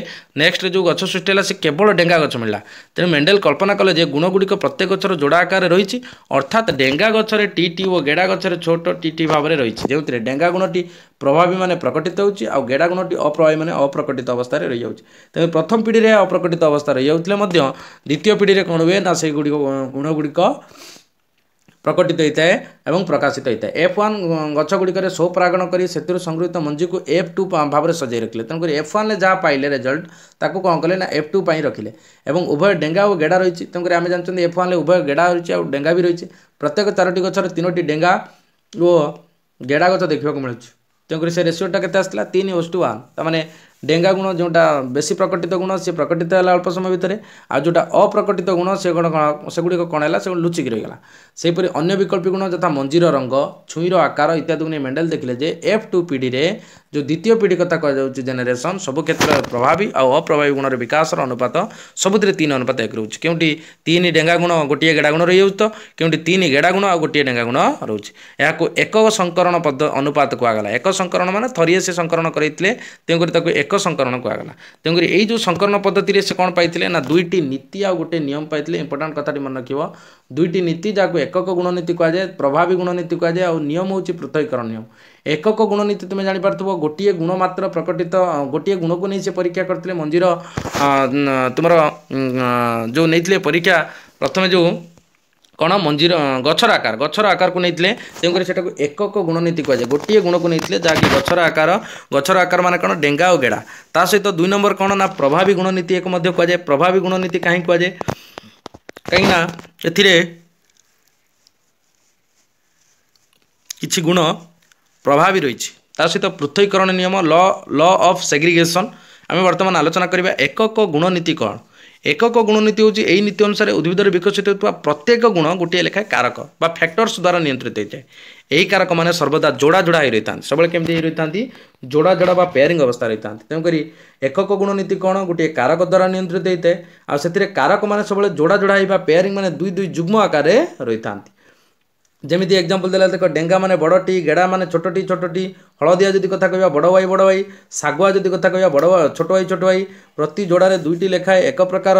ନେକ୍ସଟ ଯେଉଁ ଗଛ ସୃଷ୍ଟି ହେଲା ସେ କେବଳ ଡେଙ୍ଗା ଗଛ ମିଳିଲା ତେଣୁ ମେଣ୍ଡେଲ କଳ୍ପନା କଲେ ଯେ ଗୁଣଗୁଡ଼ିକ ପ୍ରତ୍ୟେକ ଗଛର ଯୋଡ଼ା ଆକାରରେ ରହିଛି ଅର୍ଥାତ୍ ଡେଙ୍ଗା ଗଛରେ ଟି ଟି ଓ ଗେଡ଼ା ଗଛରେ ଛୋଟ ଟି ଟି ଭାବରେ ରହିଛି ଯେଉଁଥିରେ ଡେଙ୍ଗା ଗୁଣଟି ପ୍ରଭାବୀମାନେ ପ୍ରକଟିତ ହେଉଛି ଆଉ ଗେଡ଼ା ଗୁଣଟି ଅପ୍ରଭାବୀମାନେ ଅପ୍ରକଟିତ ଅବସ୍ଥାରେ ରହିଯାଉଛି ତେଣୁ ପ୍ରଥମ ପିଢ଼ିରେ ଅପ୍ରକଟିତ ଅବସ୍ଥା ରହିଯାଉଥିଲେ ମଧ୍ୟ ଦ୍ୱିତୀୟ ପିଢ଼ିରେ କ'ଣ ହୁଏ ନା ସେଗୁଡ଼ିକ ଗୁଣଗୁଡ଼ିକ ପ୍ରକଟିତ ହୋଇଥାଏ ଏବଂ ପ୍ରକାଶିତ ହୋଇଥାଏ ଏଫ୍ ୱାନ୍ ଗଛଗୁଡ଼ିକରେ ସ୍ୱପରାଗଣ କରି ସେଥିରୁ ସଂଗୃହୀତ ମଞ୍ଜିକୁ ଏଫ୍ ଟୁ ଭାବରେ ସଜାଇ ରଖିଲେ ତେଣୁକରି ଏଫ୍ ୱାନ୍ରେ ଯାହା ପାଇଲେ ରେଜଲ୍ଟ ତାକୁ କ'ଣ କଲେ ନା ଏଫ୍ ଟୁ ପାଇଁ ରଖିଲେ ଏବଂ ଉଭୟ ଡେଙ୍ଗା ଓ ଗେଡ଼ା ରହିଛି ତେଣୁକରି ଆମେ ଜାଣିଛନ୍ତି ଏଫ୍ ୱାନ୍ରେ ଉଭୟ ଗେଡ଼ା ରହିଛି ଆଉ ଡେଙ୍ଗା ବି ରହିଛି ପ୍ରତ୍ୟେକ ଚାରୋଟି ଗଛର ତିନୋଟି ଡେଙ୍ଗା ଓ ଗେଡ଼ା ଗଛ ଦେଖିବାକୁ ମିଳୁଛି ତେଣୁକରି ସେ ରେସିଓଟା କେତେ ଆସିଲା ତିନି ଓସ୍ ଟୁ ୱାନ୍ ତା'ମାନେ ଡେଙ୍ଗା ଗୁଣ ଯେଉଁଟା ବେଶୀ ପ୍ରକଟିତ ଗୁଣ ସେ ପ୍ରକଟିତ ହେଲା ଅଳ୍ପ ସମୟ ଭିତରେ ଆଉ ଯେଉଁଟା ଅପ୍ରକଟିତ ଗୁଣ ସେ କ'ଣ କ'ଣ ସେଗୁଡ଼ିକ କ'ଣ ହେଲା ସେ ଲୁଚିକି ରହିଗଲା ସେହିପରି ଅନ୍ୟ ବିକଳ୍ପୀ ଗୁଣ ଯଥା ମଞ୍ଜିର ରଙ୍ଗ ଛୁଇଁର ଆକାର ଇତ୍ୟାଦିକୁ ନେଇ ମେଣ୍ଡେଲ ଦେଖିଲେ ଯେ ଏଫ୍ ଟୁ ପିଢ଼ିରେ ଯେଉଁ ଦ୍ୱିତୀୟ ପିଢ଼ି କଥା କୁହାଯାଉଛି ଜେନେରେସନ୍ ସବୁ କ୍ଷେତ୍ରରେ ପ୍ରଭାବୀ ଆଉ ଅପ୍ରଭାବୀ ଗୁଣର ବିକାଶର ଅନୁପାତ ସବୁଥିରେ ତିନି ଅନୁପାତ ଏକ ରହୁଛି କେଉଁଠି ତିନି ଡେଙ୍ଗା ଗୁଣ ଗୋଟିଏ ଗେଡ଼ା ଗୁଣ ରହିଯାଉଛି ତ କେଉଁଠି ତିନି ଗେଡ଼ା ଗୁଣ ଆଉ ଗୋଟିଏ ଡେଙ୍ଗା ଗୁଣ ରହୁଛି ଏହାକୁ ଏକ ସଂକରଣ ପଦ୍ଧ ଅନୁପାତ କୁହାଗଲା ଏକ ସଂକରଣ ମାନେ ଥରିଏ ସେ ସଂକରଣ କରାଇଥିଲେ ତେଣୁକରି ତାକୁ ଏକ ଏକ ସଂକରଣକୁ ଆଗଲା ତେଣୁକରି ଏଇ ଯେଉଁ ସଂକରଣ ପଦ୍ଧତିରେ ସେ କ'ଣ ପାଇଥିଲେ ନା ଦୁଇଟି ନୀତି ଆଉ ଗୋଟେ ନିୟମ ପାଇଥିଲେ ଇମ୍ପୋର୍ଟାଣ୍ଟ କଥାଟି ମନେ ରଖିବ ଦୁଇଟି ନୀତି ଯାହାକୁ ଏକକ ଗୁଣନୀତି କୁହାଯାଏ ପ୍ରଭାବୀ ଗୁଣନୀତି କୁହାଯାଏ ଆଉ ନିୟମ ହେଉଛି ପୃଥକୀକରଣ ନିୟମ ଏକକ ଗୁଣନୀତି ତୁମେ ଜାଣିପାରୁଥିବ ଗୋଟିଏ ଗୁଣ ମାତ୍ର ପ୍ରକଟିତ ଗୋଟିଏ ଗୁଣକୁ ନେଇ ସେ ପରୀକ୍ଷା କରିଥିଲେ ମଞ୍ଜିର ତୁମର ଯେଉଁ ନେଇଥିଲେ ପରୀକ୍ଷା ପ୍ରଥମେ ଯେଉଁ କ'ଣ ମଞ୍ଜିର ଗଛର ଆକାର ଗଛର ଆକାରକୁ ନେଇଥିଲେ ତେଣୁକରି ସେଟାକୁ ଏକକ ଗୁଣନୀତି କୁହାଯାଏ ଗୋଟିଏ ଗୁଣକୁ ନେଇଥିଲେ ଯାହାକି ଗଛର ଆକାର ଗଛର ଆକାର ମାନେ କ'ଣ ଡେଙ୍ଗା ଓ ଗେଡ଼ା ତା ସହିତ ଦୁଇ ନମ୍ବର କ'ଣ ନା ପ୍ରଭାବୀ ଗୁଣନୀତି ଏକ ମଧ୍ୟ କୁହାଯାଏ ପ୍ରଭାବୀ ଗୁଣନୀତି କାହିଁକି କୁହାଯାଏ କାହିଁକିନା ଏଥିରେ କିଛି ଗୁଣ ପ୍ରଭାବୀ ରହିଛି ତା ସହିତ ପୃଥକୀକରଣ ନିୟମ ଲ ଲ ଅଫ୍ ସେଗ୍ରିଗେସନ୍ ଆମେ ବର୍ତ୍ତମାନ ଆଲୋଚନା କରିବା ଏକକ ଗୁଣନୀତି କ'ଣ ଏକକ ଗୁଣ ନୀତି ହେଉଛି ଏହି ନୀତି ଅନୁସାରେ ଉଦ୍ଭିଦରେ ବିକଶିତ ହେଉଥିବା ପ୍ରତ୍ୟେକ ଗୁଣ ଗୋଟିଏ ଲେଖାଏଁ କାରକ ବା ଫ୍ୟାକ୍ଟର୍ସ ଦ୍ୱାରା ନିୟନ୍ତ୍ରିତ ହୋଇଥାଏ ଏହି କାରକମାନେ ସର୍ବଦା ଯୋଡ଼ା ଯୋଡ଼ା ହୋଇ ରହିଥାନ୍ତି ସବୁବେଳେ କେମିତି ହୋଇ ରହିଥାନ୍ତି ଯୋଡ଼ା ଯୋଡ଼ା ବା ପେୟାରିଂ ଅବସ୍ଥା ରହିଥାନ୍ତି ତେଣୁକରି ଏକକ ଗୁଣ ନୀତି କ'ଣ ଗୋଟିଏ କାରକ ଦ୍ୱାରା ନିୟନ୍ତ୍ରିତ ହୋଇଥାଏ ଆଉ ସେଥିରେ କାରକମାନେ ସବୁବେଳେ ଯୋଡ଼ା ଯୋଡ଼ା ହେଇ ବା ପେୟାରିଂ ମାନେ ଦୁଇ ଦୁଇ ଯୁଗ୍ମ ଆକାରରେ ରହିଥାନ୍ତି ଯେମିତି ଏକ୍ଜାମ୍ପଲ୍ ଦେଲା ଦେଖ ଡେଙ୍ଗାମାନେ ବଡ଼ଟି ଗେଡ଼ାମାନେ ଛୋଟଟି ଛୋଟଟି ହଳଦିଆ ଯଦି କଥା କହିବା ବଡ଼ ଭାଇ ବଡ଼ ଭାଇ ଶାଗୁଆ ଯଦି କଥା କହିବା ବଡ଼ ଛୋଟ ଭାଇ ଛୋଟ ଭାଇ ପ୍ରତି ଯୋଡ଼ାରେ ଦୁଇଟି ଲେଖାଏ ଏକ ପ୍ରକାର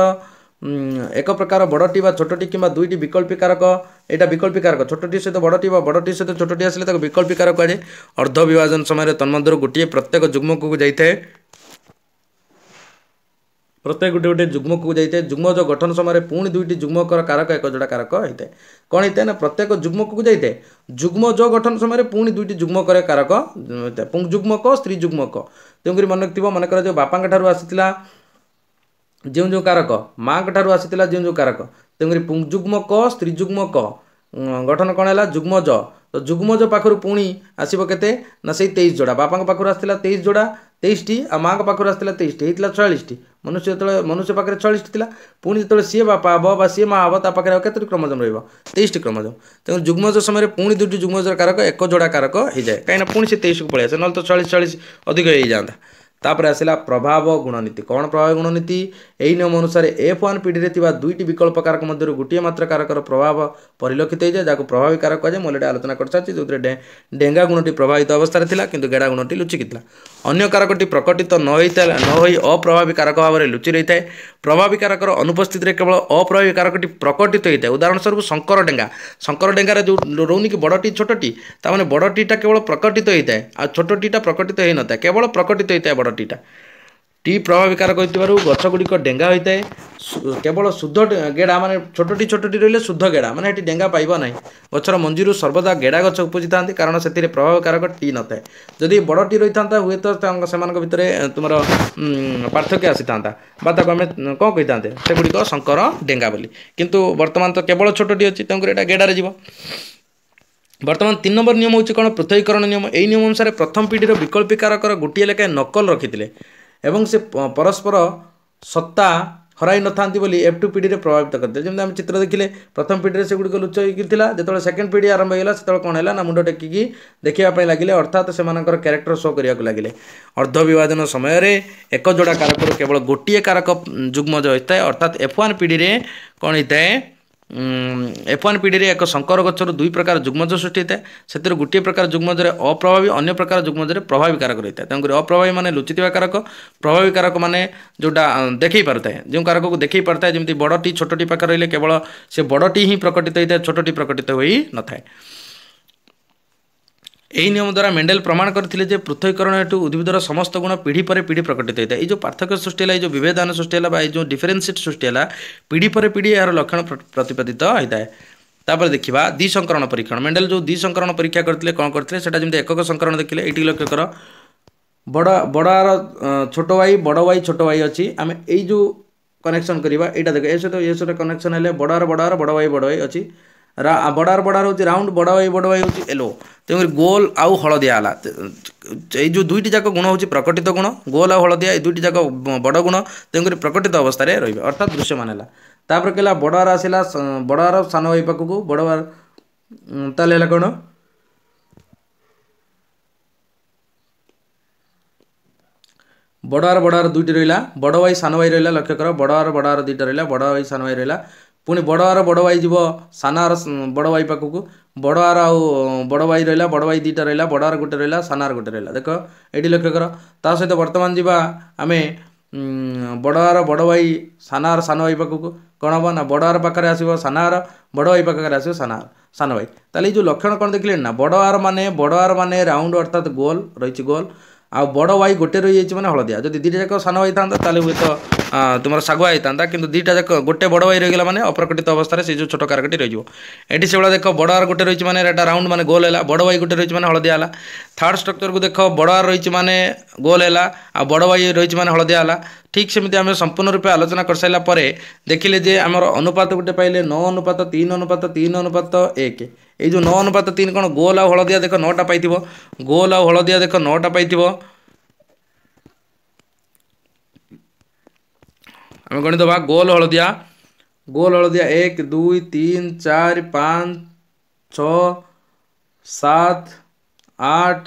ଏକ ପ୍ରକାର ବଡ଼ଟି ବା ଛୋଟଟି କିମ୍ବା ଦୁଇଟି ବିକଳ୍ପୀକାରକ ଏଇଟା ବିକଳ୍ପୀକାରକ ଛୋଟଟି ସହିତ ବଡ଼ଟି ବା ବଡ଼ଟି ସହିତ ଛୋଟଟି ଆସିଲେ ତାକୁ ବିକଳ୍ପୀକାରକ କୁହାଯାଏ ଅର୍ଦ୍ଧ ବିଭାଜନ ସମୟରେ ତନ୍ମଧ୍ୟରୁ ଗୋଟିଏ ପ୍ରତ୍ୟେକ ଯୁଗ୍ମକୁ ଯାଇଥାଏ ପ୍ରତ୍ୟେକ ଗୋଟେ ଗୋଟେ ଯୁଗ୍ମକୁ ଯାଇଥାଏ ଯୁଗ୍ମ ଯେଉଁ ଗଠନ ସମୟରେ ପୁଣି ଦୁଇଟି ଯୁଗ୍ମକର କାରକ ଏକ ଯୋଡ଼ା କାରକ ହୋଇଥାଏ କ'ଣ ହେଇଥାଏ ନା ପ୍ରତ୍ୟେକ ଯୁଗ୍ମକୁ ଯାଇଥାଏ ଯୁଗ୍ମ ଯୋ ଗଠନ ସମୟରେ ପୁଣି ଦୁଇଟି ଯୁଗ୍ମକରେ କାରକ ପୁଂଯୁଗ୍ମକ ସ୍ତ୍ରୀ ଯୁଗ୍ମକ ତେଣୁକରି ମନେ ରଖିଥିବ ମନେକର ଯେଉଁ ବାପାଙ୍କ ଠାରୁ ଆସିଥିଲା ଯେଉଁ ଯେଉଁ କାରକ ମାଆଙ୍କ ଠାରୁ ଆସିଥିଲା ଯେଉଁ ଯେଉଁ କାରକ ତେଣୁକରି ଯୁଗ୍ମ କ ସ୍ତ୍ରୀ ଯୁଗ୍ମ କ ଗଠନ କ'ଣ ହେଲା ଯୁଗ୍ମ ଜ ତ ଯୁଗ୍ମଜ ପାଖରୁ ପୁଣି ଆସିବ କେତେ ନା ସେଇ ତେଇଶ ଯୋଡ଼ା ବାପାଙ୍କ ପାଖରୁ ଆସିଥିଲା ତେଇଶ ଯୋଡ଼ା ତେଇଶଟି ଆଉ ମାଆଙ୍କ ପାଖରୁ ଆସିଥିଲା ତେଇଶଟି ହେଇଥିଲା ଛୟାଳିଶଟି ମନୁଷ୍ୟ ଯେତେବେଳେ ମନୁଷ୍ୟ ପାଖରେ ଛୟାଳିଶଟି ଥିଲା ପୁଣି ଯେତେବେଳେ ସିଏ ବାପା ହେବ ବା ସିଏ ମା ହେବ ତା ପାଖରେ ଆଉ କେତୋଟି କ୍ରମଜମ ରହିବ ତେଇଶଟି କ୍ରମଜମ ତେଣୁ ଯୁଗ୍ମଜ ସମୟରେ ପୁଣି ଦୁଇଟି ଯୁଗ୍ମଜର କାରକ ଏକ ଯୋଡ଼ା କାରକ ହେଇଯାଏ କାହିଁକିନା ପୁଣି ସେ ତେଇଶକୁ ପଳେଇ ଆସେ ନହେଲେ ତ ଛୟାଳିଶ ଛୟାଳିଶ ଅଧିକ ହେଇଯାଆନ୍ତା ତାପରେ ଆସିଲା ପ୍ରଭାବ ଗୁଣନୀତି କ'ଣ ପ୍ରଭାବ ଗୁଣନୀତି ଏହି ନିୟମ ଅନୁସାରେ ଏଫ୍ ୱାନ୍ ପିଢ଼ିରେ ଥିବା ଦୁଇଟି ବିକଳ୍ପ କାରକ ମଧ୍ୟରୁ ଗୋଟିଏ ମାତ୍ର କାରକର ପ୍ରଭାବ ପରିଲକ୍ଷିତ ହୋଇଯାଏ ଯାହାକୁ ପ୍ରଭାବୀ କାରକ କୁହାଯାଏ ମୁଁ ଅଲରେଡ଼ି ଆଲୋଚନା କରିସାରିଛି ଯେଉଁଥିରେ ଡେଙ୍ଗା ଗୁଣଟି ପ୍ରଭାବିତ ଅବସ୍ଥାରେ ଥିଲା କିନ୍ତୁ ଗେଡ଼ା ଗୁଣଟି ଲୁଚିକି ଥିଲା ଅନ୍ୟ କାରକଟି ପ୍ରକଟିତ ନ ହୋଇଥିଲା ନ ହୋଇ ଅପ୍ରଭାବୀ କାରକ ଭାବରେ ଲୁଚି ରହିଥାଏ ପ୍ରଭାବୀ କାରକର ଅନୁପସ୍ଥିତିରେ କେବଳ ଅପ୍ରଭାବୀ କାରକଟି ପ୍ରକଟିତ ହୋଇଥାଏ ଉଦାହରଣ ସ୍ୱରୂପ ଶଙ୍କର ଡେଙ୍ଗା ଶଙ୍କର ଡେଙ୍ଗାରେ ଯେଉଁ ରହୁନି କି ବଡ଼ଟି ଛୋଟଟି ତାମାନେ ବଡ଼ଟିଟା କେବଳ ପ୍ରକଟିତ ହୋଇଥାଏ ଆଉ ଛୋଟଟିଟା ପ୍ରକଟିତ ହୋଇନଥାଏ କେବଳ ପ୍ରକଟିତ ହୋଇଥାଏ ବଡ଼ ମାଟିଟା ଟି ପ୍ରଭାବିକାର କରିଥିବାରୁ ଗଛଗୁଡ଼ିକ ଡେଙ୍ଗା ହୋଇଥାଏ କେବଳ ଶୁଦ୍ଧ ଗେଡ଼ା ମାନେ ଛୋଟଟି ଛୋଟଟି ରହିଲେ ଶୁଦ୍ଧ ଗେଡ଼ା ମାନେ ଏଠି ଡେଙ୍ଗା ପାଇବ ନାହିଁ ଗଛର ମଞ୍ଜିରୁ ସର୍ବଦା ଗେଡ଼ା ଗଛ ଉପୁଜିଥାନ୍ତି କାରଣ ସେଥିରେ ପ୍ରଭାବକାରକ ଟି ନଥାଏ ଯଦି ବଡ଼ ଟି ରହିଥାନ୍ତା ହୁଏତ ତାଙ୍କ ସେମାନଙ୍କ ଭିତରେ ତୁମର ପାର୍ଥକ୍ୟ ଆସିଥାନ୍ତା ବା ତାକୁ ଆମେ କ'ଣ କହିଥାନ୍ତେ ସେଗୁଡ଼ିକ ଶଙ୍କର ଡେଙ୍ଗା ବୋଲି କିନ୍ତୁ ବର୍ତ୍ତମାନ ତ କେବଳ ଛୋଟଟି ଅଛି ତେଣୁକରି ଏଇଟା ଗେଡ଼ାରେ ଯିବ ବର୍ତ୍ତମାନ ତିନି ନମ୍ବର ନିୟମ ହେଉଛି କ'ଣ ପୃଥକୀକରଣ ନିୟମ ଏହି ନିୟମ ଅନୁସାରେ ପ୍ରଥମ ପିଢ଼ିର ବିକଳ୍ପୀକାରକର ଗୋଟିଏ ଲେଖାଏଁ ନକଲ ରଖିଥିଲେ ଏବଂ ସେ ପରସ୍ପର ସତ୍ତା ହରାଇ ନଥାନ୍ତି ବୋଲି ଏଫ୍ ଟୁ ପିଢ଼ିରେ ପ୍ରଭାବିତ କରିଥିଲେ ଯେମିତି ଆମେ ଚିତ୍ର ଦେଖିଲେ ପ୍ରଥମ ପିଢ଼ିରେ ସେଗୁଡ଼ିକ ଲୁଚେଇକି ଥିଲା ଯେତେବେଳେ ସେକେଣ୍ଡ ପିଢ଼ି ଆରମ୍ଭ ହୋଇଗଲା ସେତେବେଳେ କ'ଣ ହେଲା ନା ମୁଣ୍ଡ ଟେକିକି ଦେଖିବା ପାଇଁ ଲାଗିଲେ ଅର୍ଥାତ୍ ସେମାନଙ୍କର କ୍ୟାରେକ୍ଟର ଶୋ କରିବାକୁ ଲାଗିଲେ ଅର୍ଦ୍ଧ ବିଭାଜନ ସମୟରେ ଏକ ଯୋଡ଼ା କାରକରୁ କେବଳ ଗୋଟିଏ କାରକ ଯୁଗ୍ମ ହୋଇଥାଏ ଅର୍ଥାତ୍ ଏଫ୍ ୱାନ୍ ପିଢ଼ିରେ କ'ଣ ହୋଇଥାଏ ଏଫ୍ ୱାନ୍ ପିଢ଼ିରେ ଏକ ଶଙ୍କର ଗଛରୁ ଦୁଇ ପ୍ରକାର ଯୁଗ୍ମଜ ସୃଷ୍ଟି ହୋଇଥାଏ ସେଥିରୁ ଗୋଟିଏ ପ୍ରକାର ଯୁଗ୍ମଜରେ ଅପ୍ରଭାବୀ ଅନ୍ୟ ପ୍ରକାର ଯୁଗ୍ମଜରେ ପ୍ରଭାବୀ କାରକ ରହିଥାଏ ତେଣୁକରି ଅପ୍ରଭାବୀ ମାନେ ଲୁଚିଥିବା କାରକ ପ୍ରଭାବୀ କାରକ ମାନେ ଯେଉଁଟା ଦେଖାଇ ପାରୁଥାଏ ଯେଉଁ କାରକକୁ ଦେଖାଇ ପାରୁଥାଏ ଯେମିତି ବଡ଼ଟି ଛୋଟଟି ପାଖରେ ରହିଲେ କେବଳ ସେ ବଡ଼ଟି ହିଁ ପ୍ରକଟିତ ହୋଇଥାଏ ଛୋଟଟି ପ୍ରକଟିତ ହୋଇ ନଥାଏ ଏହି ନିୟମ ଦ୍ୱାରା ମେଣ୍ଡେଲ ପ୍ରମାଣ କରିଥିଲେ ଯେ ପୃଥକୀକରଣ ହେତୁ ଉଦ୍ଭିଦର ସମସ୍ତ ଗୁଣ ପିଢ଼ି ପରେ ପିଢ଼ି ପ୍ରକଟିତ ହୋଇଥାଏ ଏଇ ଯେଉଁ ପାର୍ଥକ୍ୟ ସୃଷ୍ଟି ହେଲା ଏଇ ଯେଉଁ ବିଭେଦାନ ସୃଷ୍ଟି ହେଲା ବା ଏଇ ଯେଉଁ ଡିଫରେନ୍ସିଏଟ୍ ସୃଷ୍ଟି ହେଲା ପିଢ଼ି ପରେ ପିଢ଼ି ଏହାର ଲକ୍ଷଣ ପ୍ରତିପାଦିତ ହୋଇଥାଏ ତାପରେ ଦେଖିବା ଦ୍ୱିସଂକରଣ ପରୀକ୍ଷଣ ମେଣ୍ଡେଲ ଯେଉଁ ଦ୍ୱିସଂକରଣ ପରୀକ୍ଷା କରିଥିଲେ କ'ଣ କରିଥିଲେ ସେଟା ଯେମିତି ଏକକ ସଂକରଣ ଦେଖିଲେ ଏଇଠି ଲକ୍ଷ୍ୟ କର ବଡ଼ ବଡ଼ର ଛୋଟ ୱାଇ ବଡ଼ ୱାଇ ଛୋଟ ୱାଇ ଅଛି ଆମେ ଏଇ ଯେଉଁ କନେକ୍ସନ୍ କରିବା ଏଇଟା ଦେଖ ଏ ସହିତ ଏ ସହିତ କନେକ୍ସନ୍ ହେଲେ ବଡ଼ର ବଡ଼ର ବଡ଼ ୱାଇ ବଡ଼ ୱାଇ ଅଛି ବର୍ଡ଼ର ବଡ଼ାର ହେଉଛି ରାଉଣ୍ଡ ବଡ଼ ଭାଇ ବଡ଼ ଭାଇ ହେଉଛି ୟେଲୋ ତେଣୁକରି ଗୋଲ ଆଉ ହଳଦିଆ ହେଲା ଏଇ ଯେଉଁ ଦୁଇଟି ଯାକ ଗୁଣ ହେଉଛି ପ୍ରକଟିତ ଗୁଣ ଗୋଲ ଆଉ ହଳଦିଆ ଏଇ ଦୁଇଟି ଯାକ ବଡ଼ ଗୁଣ ତେଣୁକରି ପ୍ରକଟିତ ଅବସ୍ଥାରେ ରହିବେ ଅର୍ଥାତ୍ ଦୃଶ୍ୟମାନ ହେଲା ତାପରେ କହିଲା ବଡ଼ର ଆସିଲା ବଡ଼ର ସାନ ଭାଇ ପାଖକୁ ବଡ଼ବାର ତାହେଲେ ହେଲା କ'ଣ ବଡ଼ର ବଡ଼ର ଦୁଇଟି ରହିଲା ବଡ଼ ଭାଇ ସାନ ଭାଇ ରହିଲା ଲକ୍ଷ୍ୟ କର ବଡ଼ ବଡ଼ର ବଡ଼ର ଦୁଇଟା ରହିଲା ବଡ଼ ଭାଇ ସାନ ଭାଇ ରହିଲା ପୁଣି ବଡ଼ଆର ବଡ଼ ଭାଇ ଯିବ ସାନଆର ବଡ଼ ଭାଇ ପାଖକୁ ବଡ଼ଆର ଆଉ ବଡ଼ ଭାଇ ରହିଲା ବଡ଼ ଭାଇ ଦୁଇଟା ରହିଲା ବଡ଼ଆର ଗୋଟେ ରହିଲା ସାନଆର ଗୋଟେ ରହିଲା ଦେଖ ଏଇଠି ଲକ୍ଷ୍ୟ କର ତା ସହିତ ବର୍ତ୍ତମାନ ଯିବା ଆମେ ବଡ଼ଆର ବଡ଼ ଭାଇ ସାନଆର ସାନ ଭାଇ ପାଖକୁ କ'ଣ ହେବ ନା ବଡ଼ଆର ପାଖରେ ଆସିବ ସାନଆର ବଡ଼ ଭାଇ ପାଖରେ ଆସିବ ସାନଆର ସାନ ଭାଇ ତାହେଲେ ଏଇ ଯେଉଁ ଲକ୍ଷଣ କ'ଣ ଦେଖିଲେଣି ନା ବଡ଼ଆର ମାନେ ବଡ଼ଆର ମାନେ ରାଉଣ୍ଡ ଅର୍ଥାତ୍ ଗୋଲ୍ ରହିଛି ଗୋଲ୍ ଆଉ ବଡ଼ ଭାଇ ଗୋଟେ ରହିଯାଇଛି ମାନେ ହଳଦିଆ ଯଦି ଦୁଇଟା ଯାକ ସାନ ଭାଇ ଥାନ୍ତା ତାହେଲେ ହୁଏତ ତୁମର ଶାଗୁଆ ହେଇଥାନ୍ତା କିନ୍ତୁ ଦୁଇଟା ଯାକ ଗୋଟେ ବଡ଼ ଭାଇ ରହିଗଲା ମାନେ ଅପ୍ରକଟିତ ଅବସ୍ଥାରେ ସେ ଯେଉଁ ଛୋଟ କାରକଟି ରହିଯିବ ଏଠି ସେଭଳିଆ ଦେଖ ବଡ଼ ଆର ଗୋଟେ ରହିଛି ମାନେ ଏଇଟା ରାଉଣ୍ଡ ମାନେ ଗୋଲ୍ ହେଲା ବଡ଼ ଭାଇ ଗୋଟେ ରହିଛି ମାନେ ହଳଦିଆ ହେଲା ଥାର୍ଡ଼ ଷ୍ଟ୍ରକ୍ଚରକୁ ଦେଖ ବଡ଼ ଆର ରହିଛି ମାନେ ଗୋଲ୍ ହେଲା ଆଉ ବଡ଼ ଭାଇ ରହିଛି ମାନେ ହଳଦିଆ ହେଲା ঠিক সেমিতি আমি সম্পূর্ণ রূপে আলোচনা করে সারা পরে দেখিলে যে আমার অনুপাত গোটে পাইলে ন অনুপাত তিন অনুপাত তিন অনুপাত এক এই যে ন অনুপাত তিন কোণ গোল আলদিয়া দেখ নটা পাই গোল আলদিয়া দেখ নটা পাই ଆମେ ଗଣିଦେବା ଗୋଲ ହଳଦିଆ ଗୋଲ ହଳଦିଆ ଏକ ଦୁଇ ତିନି ଚାରି ପାଞ୍ଚ ଛଅ ସାତ ଆଠ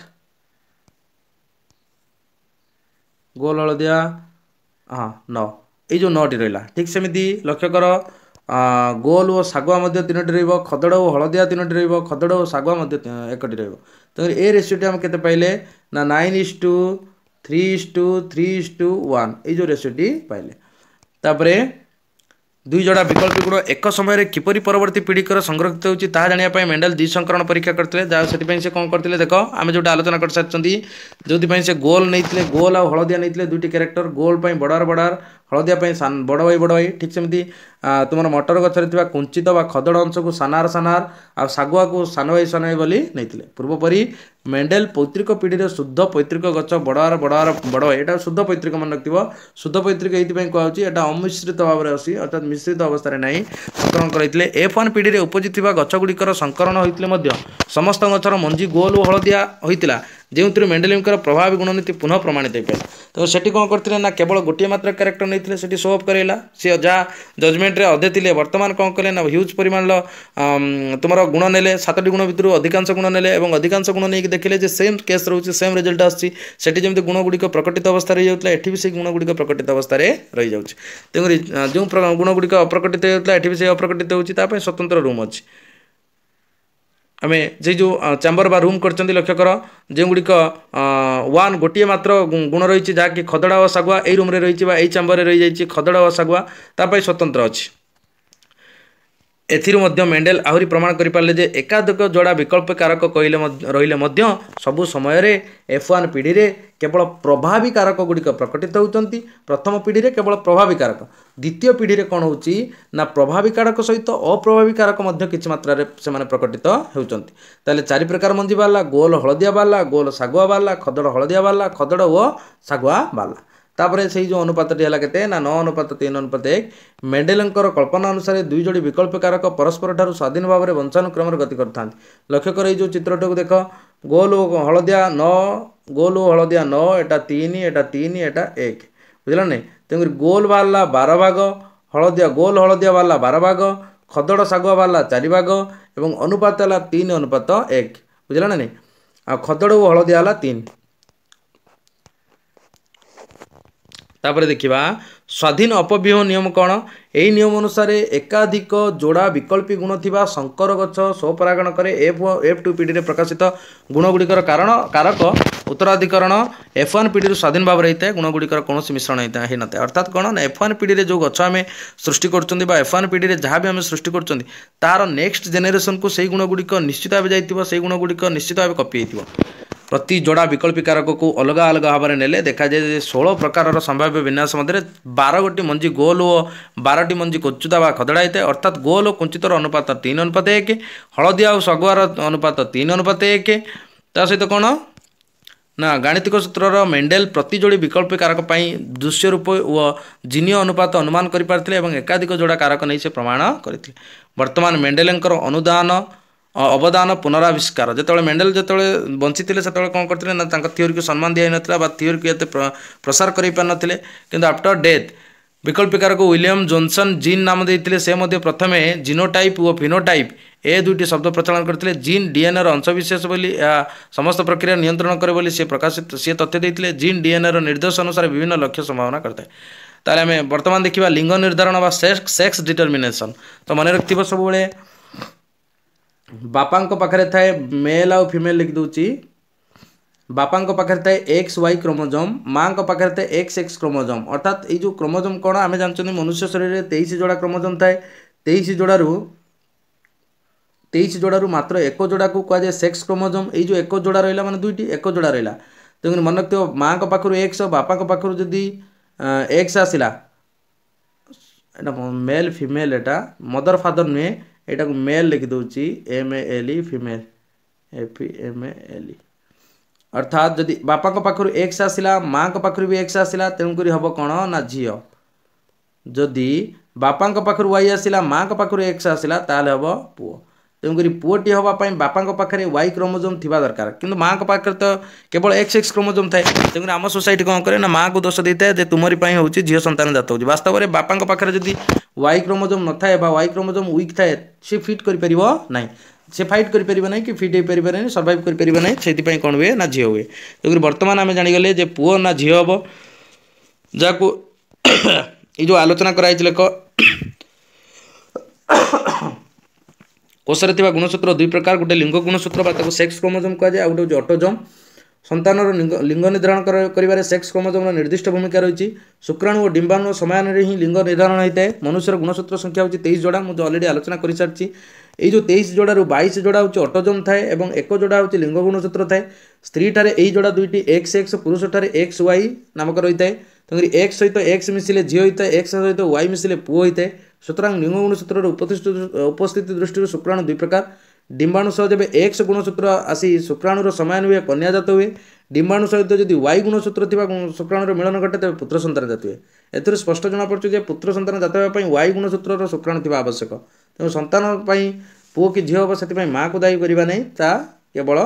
ଗୋଲ ହଳଦିଆ ହଁ ନଅ ଏଇ ଯେଉଁ ନଅଟି ରହିଲା ଠିକ୍ ସେମିତି ଲକ୍ଷ୍ୟ କର ଗୋଲ ଓ ଶାଗୁଆ ମଧ୍ୟ ତିନୋଟି ରହିବ ଖଦଡ଼ ଓ ହଳଦିଆ ତିନୋଟି ରହିବ ଖଦଡ଼ ଓ ଶାଗୁଆ ମଧ୍ୟ ଏକଟି ରହିବ ତେଣୁ ଏ ରେସିଓଟି ଆମେ କେତେ ପାଇଲେ ନା nine is to three is to three is to one এই যে রেশিওটি পাইলে ତାପରେ ଦୁଇ ଯୋଡ଼ା ବିକଳ୍ପୀ ଗୁଣ ଏକ ସମୟରେ କିପରି ପରବର୍ତ୍ତୀ ପିଢ଼ିକର ସଂରକ୍ଷିତ ହେଉଛି ତାହା ଜାଣିବା ପାଇଁ ମେଣ୍ଡେଲ ଦ୍ୱିସଂକରଣ ପରୀକ୍ଷା କରିଥିଲେ ଯାହା ସେଥିପାଇଁ ସେ କ'ଣ କରିଥିଲେ ଦେଖ ଆମେ ଯେଉଁଟା ଆଲୋଚନା କରିସାରିଛନ୍ତି ଯେଉଁଥିପାଇଁ ସେ ଗୋଲ୍ ନେଇଥିଲେ ଗୋଲ୍ ଆଉ ହଳଦିଆ ନେଇଥିଲେ ଦୁଇଟି କ୍ୟାରେକ୍ଟର ଗୋଲ୍ ପାଇଁ ବଡ଼ାର ବଡ଼ାର ହଳଦିଆ ପାଇଁ ସାନ ବଡ଼ ଭାଇ ବଡ଼ ଭାଇ ଠିକ୍ ସେମିତି ତୁମର ମଟର ଗଛରେ ଥିବା କୁଞ୍ଚିତ ବା ଖଦଡ଼ ଅଂଶକୁ ସାନାର ସାନାର ଆଉ ଶାଗୁଆକୁ ସାନ ଭାଇ ସାନ ଭାଇ ବୋଲି ନେଇଥିଲେ ପୂର୍ବପରି ମେଣ୍ଡେଲ ପୈତୃକ ପିଢ଼ିର ଶୁଦ୍ଧ ପୈତୃକ ଗଛ ବଡ଼ବାର ବଡ଼ବାର ବଡ଼ ଭାଇ ଏଇଟା ଶୁଦ୍ଧ ପୈତୃକ ମନେ ରଖିଥିବ ଶୁଦ୍ଧ ପୈତୃକ ଏଇଥିପାଇଁ କୁହାଯାଉଛି ଏଇଟା ଅମିଶ୍ରିତ ଭାବରେ ଅଛି ଅର୍ଥାତ୍ ମିଶ୍ରିତ ଅବସ୍ଥାରେ ନାହିଁ ସଂକରଣ କରାଇଥିଲେ ଏଫ୍ ୱାନ୍ ପିଢ଼ିରେ ଉପଜିଥିବା ଗଛଗୁଡ଼ିକର ସଂକରଣ ହୋଇଥିଲେ ମଧ୍ୟ ସମସ୍ତ ଗଛର ମଞ୍ଜି ଗୋଲ ଓ ହଳଦିଆ ହୋଇଥିଲା ଯେଉଁଥିରୁ ମେଣ୍ଡେଲିଙ୍କର ପ୍ରଭାବୀ ଗୁଣ ନୀତି ପୁନଃ ପ୍ରମାଣିତ ହୋଇପାରିଲା ତେଣୁ ସେଠି କ'ଣ କରିଥିଲେ ନା କେବଳ ଗୋଟିଏ ମାତ୍ର କ୍ୟାରେକ୍ଟର ନେଇଥିଲେ ସେଠି ସୋ ଅଫ୍ କରାଇଲା ସିଏ ଯାହା ଜଜମେଣ୍ଟରେ ଅଧେ ଥିଲେ ବର୍ତ୍ତମାନ କ'ଣ କଲେ ନା ହ୍ୟୁଜ୍ ପରିମାଣର ତୁମର ଗୁଣ ନେଲେ ସାତଟି ଗୁଣ ଭିତରୁ ଅଧିକାଂଶ ଗୁଣ ନେଲେ ଏବଂ ଅଧିକାଂଶ ଗୁଣ ନେଇକି ଦେଖିଲେ ଯେ ସେମ୍ କେସ୍ ରହୁଛି ସେମ୍ ରେଜଲ୍ଟ ଆସୁଛି ସେଠି ଯେମିତି ଗୁଣଗୁଡ଼ିକ ପ୍ରକଟିତ ଅବସ୍ଥାରେ ରହିଯାଉଥିଲା ଏଠି ବି ସେଇ ଗୁଣଗୁଡ଼ିକ ପ୍ରକଟିତ ଅବସ୍ଥାରେ ରହିଯାଉଛି ତେଣୁ ଯେଉଁ ଗୁଣଗୁଡ଼ିକ ଅପ୍ରକଟିତ ହେଉଥିଲା ଏଠି ବି ସେ ଅପ୍ରକଟିତ ହେଉଛି ତା ପାଇଁ ସ୍ୱତନ୍ତ୍ର ରୁମ୍ ଅଛି ଆମେ ଯେ ଯେଉଁ ଚାମ୍ବର ବା ରୁମ୍ କରିଛନ୍ତି ଲକ୍ଷ୍ୟ କର ଯେଉଁଗୁଡ଼ିକ ୱାନ୍ ଗୋଟିଏ ମାତ୍ର ଗୁଣ ରହିଛି ଯାହାକି ଖଦଡ଼ା ଓ ଶାଗୁଆ ଏଇ ରୁମ୍ରେ ରହିଛି ବା ଏଇ ଚାମ୍ବରରେ ରହିଯାଇଛି ଖଦଡ଼ା ଓ ଶାଗୁଆ ତା ପାଇଁ ସ୍ୱତନ୍ତ୍ର ଅଛି ଏଥିରୁ ମଧ୍ୟ ମେଣ୍ଡେଲ ଆହୁରି ପ୍ରମାଣ କରିପାରିଲେ ଯେ ଏକାଧିକ ଯୋଡ଼ା ବିକଳ୍ପ କାରକ କହିଲେ ରହିଲେ ମଧ୍ୟ ସବୁ ସମୟରେ ଏଫ୍ ୱାନ୍ ପିଢ଼ିରେ କେବଳ ପ୍ରଭାବୀ କାରକ ଗୁଡ଼ିକ ପ୍ରକଟିତ ହେଉଛନ୍ତି ପ୍ରଥମ ପିଢ଼ିରେ କେବଳ ପ୍ରଭାବୀ କାରକ ଦ୍ୱିତୀୟ ପିଢ଼ିରେ କ'ଣ ହେଉଛି ନା ପ୍ରଭାବୀ କାରକ ସହିତ ଅପ୍ରଭାବୀ କାରକ ମଧ୍ୟ କିଛି ମାତ୍ରାରେ ସେମାନେ ପ୍ରକଟିତ ହେଉଛନ୍ତି ତାହେଲେ ଚାରି ପ୍ରକାର ମଞ୍ଜି ବାହାରିଲା ଗୋଲ ହଳଦିଆ ବାହାରିଲା ଗୋଲ ଶାଗୁଆ ବାହାରିଲା ଖଦଡ଼ ହଳଦିଆ ବାହାରିଲା ଖଦଡ଼ ଓ ଶାଗୁଆ ବାହାରିଲା ତାପରେ ସେଇ ଯେଉଁ ଅନୁପାତଟି ହେଲା କେତେ ନା ନଅ ଅନୁପାତ ତିନି ଅନୁପାତ ଏକ ମେଣ୍ଡେଲଙ୍କର କଳ୍ପନା ଅନୁସାରେ ଦୁଇ ଯୋଡ଼ି ବିକଳ୍ପ କାରକ ପରସ୍ପରଠାରୁ ସ୍ୱାଧୀନ ଭାବରେ ବଂଶାନୁକ୍ରମରେ ଗତି କରିଥାନ୍ତି ଲକ୍ଷ୍ୟ କର ଏଇ ଯେଉଁ ଚିତ୍ରଟିକୁ ଦେଖ ଗୋଲ ଓ ହଳଦିଆ ନଅ ଗୋଲ ଓ ହଳଦିଆ ନଅ ଏଟା ତିନି ଏଟା ତିନି ଏଟା ଏକ ବୁଝିଲ ନାହିଁ ତେଣୁକରି ଗୋଲ ବାହାରିଲା ବାର ଭାଗ ହଳଦିଆ ଗୋଲ ହଳଦିଆ ବାହାରିଲା ବାର ଭାଗ ଖଦଡ଼ ଶାଗୁଆ ବାହାରିଲା ଚାରି ଭାଗ ଏବଂ ଅନୁପାତ ହେଲା ତିନି ଅନୁପାତ ଏକ ବୁଝିଲ ନା ନାହିଁ ଆଉ ଖଦଡ଼ ଓ ହଳଦିଆ ହେଲା ତିନି ତାପରେ ଦେଖିବା ସ୍ୱାଧୀନ ଅପବ୍ୟୟ ନିୟମ କ'ଣ ଏହି ନିୟମ ଅନୁସାରେ ଏକାଧିକ ଯୋଡ଼ା ବିକଳ୍ପୀ ଗୁଣ ଥିବା ଶଙ୍କର ଗଛ ସ୍ୱପରାଗଣ କରେ ଏଫ୍ ଏଫ୍ ଟୁ ପିଢ଼ିରେ ପ୍ରକାଶିତ ଗୁଣଗୁଡ଼ିକର କାରଣ କାରକ ଉତ୍ତରାଧିକରଣ ଏଫ୍ ୱାନ୍ ପିଢ଼ିରୁ ସ୍ୱାଧୀନ ଭାବରେ ହୋଇଥାଏ ଗୁଣଗୁଡ଼ିକର କୌଣସି ମିଶ୍ରଣ ହୋଇଥାଏ ହୋଇନଥାଏ ଅର୍ଥାତ୍ କ'ଣ ନା ଏଫ୍ ୱାନ୍ ପିଢ଼ିରେ ଯେଉଁ ଗଛ ଆମେ ସୃଷ୍ଟି କରୁଛନ୍ତି ବା ଏଫ୍ ୱାନ୍ ପିଢ଼ିରେ ଯାହା ବି ଆମେ ସୃଷ୍ଟି କରୁଛନ୍ତି ତା'ର ନେକ୍ସଟ ଜେନେରେସନ୍କୁ ସେଇ ଗୁଡ଼ିକ ନିଶ୍ଚିତ ଭାବେ ଯାଇଥିବ ସେଇ ଗୁଣଗୁଡ଼ିକ ନିଶ୍ଚିତ ଭାବେ କପି ହେଇଥିବ प्रति जोडा कारक बिकल्पकारकको अलगा अलगा भावना नेले देखाए षो संभाव्य विन्यास विन्यासमा बार गोटी मंजी गोल ओ बारोट मन्जि कञ्चुता खदडा हे अर्थात गोल हो कुंचितर अनुपात अनुपत तिन अनुपत एक हलदिया सगुवार अनुपत तिन अनुपत एक तासहित कन नाणित सूत्र र मेन्डेल् प्रति जोडी विकल्पकारकै दृश्य रूप ओ जियो अनुपत अनुमान गरिपारिथे एकाधिक जोडा कारक नै प्रमाण गरि अनुदान ଅବଦାନ ପୁନରାବିଷ୍କାର ଯେତେବେଳେ ମେଣ୍ଡେଲ ଯେତେବେଳେ ବଞ୍ଚିଥିଲେ ସେତେବେଳେ କ'ଣ କରିଥିଲେ ନା ତାଙ୍କ ଥିଓରିକୁ ସମ୍ମାନ ଦିଆଯାଇନଥିଲା ବା ଥିଓରିକୁ ଏତେ ପ୍ରସାର କରିପାରିନଥିଲେ କିନ୍ତୁ ଆଫ୍ଟର ଡେଥ୍ ବିକଳ୍ପିକାରକୁ ୱିଲିୟମ୍ ଜୋନସନ୍ ଜିନ୍ ନାମ ଦେଇଥିଲେ ସେ ମଧ୍ୟ ପ୍ରଥମେ ଜିନୋଟାଇପ୍ ଓ ଫିନୋଟାଇପ୍ ଏ ଦୁଇଟି ଶବ୍ଦ ପ୍ରଚଳନ କରିଥିଲେ ଜିନ୍ ଡିଏନ୍ଏର ଅଂଶବିଶେଷ ବୋଲି ଏହା ସମସ୍ତ ପ୍ରକ୍ରିୟା ନିୟନ୍ତ୍ରଣ କରେ ବୋଲି ସେ ପ୍ରକାଶିତ ସେ ତଥ୍ୟ ଦେଇଥିଲେ ଜିନ୍ ଡିଏନ୍ଏର ନିର୍ଦ୍ଦେଶ ଅନୁସାରେ ବିଭିନ୍ନ ଲକ୍ଷ୍ୟ ସମ୍ଭାବନା କରିଥାଏ ତାହେଲେ ଆମେ ବର୍ତ୍ତମାନ ଦେଖିବା ଲିଙ୍ଗ ନିର୍ଦ୍ଧାରଣ ବା ସେକ୍ସ ସେକ୍ସ ଡିଟର୍ମିନେସନ୍ ତ ମନେ ରଖିଥିବ ସବୁବେଳେ ବାପାଙ୍କ ପାଖରେ ଥାଏ ମେଲ୍ ଆଉ ଫିମେଲ୍ ଲେଖିଦେଉଛି ବାପାଙ୍କ ପାଖରେ ଥାଏ ଏକ୍ସ ୱାଇ କ୍ରୋମୋଜୋମ୍ ମାଆଙ୍କ ପାଖରେ ଥାଏ ଏକ୍ସ ଏକ୍ସ କ୍ରୋମୋଜୋମ୍ ଅର୍ଥାତ୍ ଏଇ ଯେଉଁ କ୍ରୋମୋଜୋମ୍ କ'ଣ ଆମେ ଜାଣିଛନ୍ତି ମନୁଷ୍ୟ ଶରୀରରେ ତେଇଶ ଯୋଡ଼ା କ୍ରୋମୋଜୋମ୍ ଥାଏ ତେଇଶ ଯୋଡ଼ାରୁ ତେଇଶ ଯୋଡ଼ାରୁ ମାତ୍ର ଏକ ଯୋଡ଼ାକୁ କୁହାଯାଏ ସେକ୍ସ କ୍ରୋମୋଜୋମ୍ ଏଇ ଯେଉଁ ଏକ ଯୋଡ଼ା ରହିଲା ମାନେ ଦୁଇଟି ଏକ ଯୋଡ଼ା ରହିଲା ତେଣୁ ମନେ ରଖିଥିବ ମାଆଙ୍କ ପାଖରୁ ଏକ୍ସ ବାପାଙ୍କ ପାଖରୁ ଯଦି ଏକ୍ସ ଆସିଲା ଏଇଟା ମେଲ୍ ଫିମେଲ୍ ଏଇଟା ମଦର୍ ଫାଦର୍ ନୁହେଁ यटा मेल लिखि M A L female F M A L अर्थात जदि बापा एक्स आसला माँ का पाखु भी एक्स आसला तेणुक हम कौन ना झील जदि बापा वाई आसला माँ का पाखु एक्स आसला हम पुआ ତେଣୁକରି ପୁଅଟି ହେବା ପାଇଁ ବାପାଙ୍କ ପାଖରେ ୱାଇ କ୍ରୋମୋଜୋମ୍ ଥିବା ଦରକାର କିନ୍ତୁ ମାଆଙ୍କ ପାଖରେ ତ କେବଳ ଏକ୍ସ ଏକ୍ସ କ୍ରୋମୋଜୋମ୍ ଥାଏ ତେଣୁକରି ଆମ ସୋସାଇଟି କ'ଣ କରେ ନା ମାଆକୁ ଦୋଷ ଦେଇଥାଏ ଯେ ତୁମରି ପାଇଁ ହେଉଛି ଝିଅ ସନ୍ତାନ ଜାତ ହେଉଛି ବାସ୍ତବରେ ବାପାଙ୍କ ପାଖରେ ଯଦି ୱାଇ କ୍ରୋମୋଜୋମ୍ ନଥାଏ ବା ୱାଇ କ୍ରୋମୋଜୋମ୍ ୱିକ୍ ଥାଏ ସେ ଫିଟ୍ କରିପାରିବ ନାହିଁ ସେ ଫାଇଟ୍ କରିପାରିବ ନାହିଁ କି ଫିଟ୍ ହୋଇପାରିବ ନାହିଁ ସର୍ଭାଇଭ୍ କରିପାରିବ ନାହିଁ ସେଥିପାଇଁ କ'ଣ ହୁଏ ନା ଝିଅ ହୁଏ ତେଣୁକରି ବର୍ତ୍ତମାନ ଆମେ ଜାଣିଗଲେ ଯେ ପୁଅ ନା ଝିଅ ହେବ ଯାହାକୁ ଏଇ ଯେଉଁ ଆଲୋଚନା କରାହେଇଛି ଲେଖ কোষরে থাকা গুণসূত্র দুই প্রকার গোটে লিঙ্গ গুণসূত্র বা তাকে সেক্স ক্রোমোজোম কুযায় আউ গোটে হচ্ছে অটোজোম সন্তানর লিঙ্গ নির্ধারণ করিবার সেক্স ক্রোমোজোমর নির্দিষ্ট ভূমিকা রয়েছে শুক্রাণু ও ডিম্বাণু সমায়নের হি লিঙ্গ নির্ধারণ হয়ে মনুষ্যর গুণসূত্র সংখ্যা হচ্ছে তেইশ যোড়া মু অলরেডি আলোচনা করে সারিছি এই যে তেইশ যোড়ার বাইশ যোড়া হচ্ছে অটোজোম থাকে এবং এক যোড়া হচ্ছে লিঙ্গ গুণসূত্র থাকে স্ত্রীঠার এই যোড়া দুইটি এক্স এক্স পুরুষঠার এক্স ওয়াই নামক রয়ে তেমনি এক্স সহিত এক্স মিশিলে ঝিও হয়ে এক্স সহিত ওয়াই মিশিলে পুয় হয়ে সূত্র লঙ্গ গুণ সূত্রৰ উপস্থিতী দৃষ্টিৰ সুপ্ৰাণ দুই প্ৰকাৰ ডিম্বাণুৰ সৈতে বে x গুণ সূত্র আছী সুপ্ৰাণৰ সময় অনুহে কন্যা জাত হৈ ডিম্বাণুৰ সৈতে যদি y গুণ সূত্র থিবা সুপ্ৰাণৰ মিলন ঘটে তেতিয়া পুত্র সন্তান জাত হয় এতিয়া স্পষ্ট জানা পৰিছে যে পুত্র সন্তান জাত হোৱাৰ বাবে y গুণ সূত্রৰ সুপ্ৰাণ থিবা আৱশ্যক তেওঁ সন্তানৰ পই পুকি জি হব সেতে মা কোদাই কৰিব নাই তা কেৱল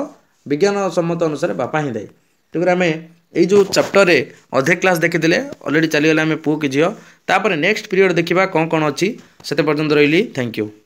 বিজ্ঞানৰ সমমত অনুসৰি বাপাইই দাই তুকৰ আমি ଏଇ ଯେଉଁ ଚାପ୍ଟରରେ ଅଧେ କ୍ଲାସ୍ ଦେଖିଥିଲେ ଅଲରେଡ଼ି ଚାଲିଗଲା ଆମେ ପୁଅ କି ଝିଅ ତାପରେ ନେକ୍ସଟ ପିରିୟଡ଼ ଦେଖିବା କ'ଣ କ'ଣ ଅଛି ସେତେ ପର୍ଯ୍ୟନ୍ତ ରହିଲି ଥ୍ୟାଙ୍କ ୟୁ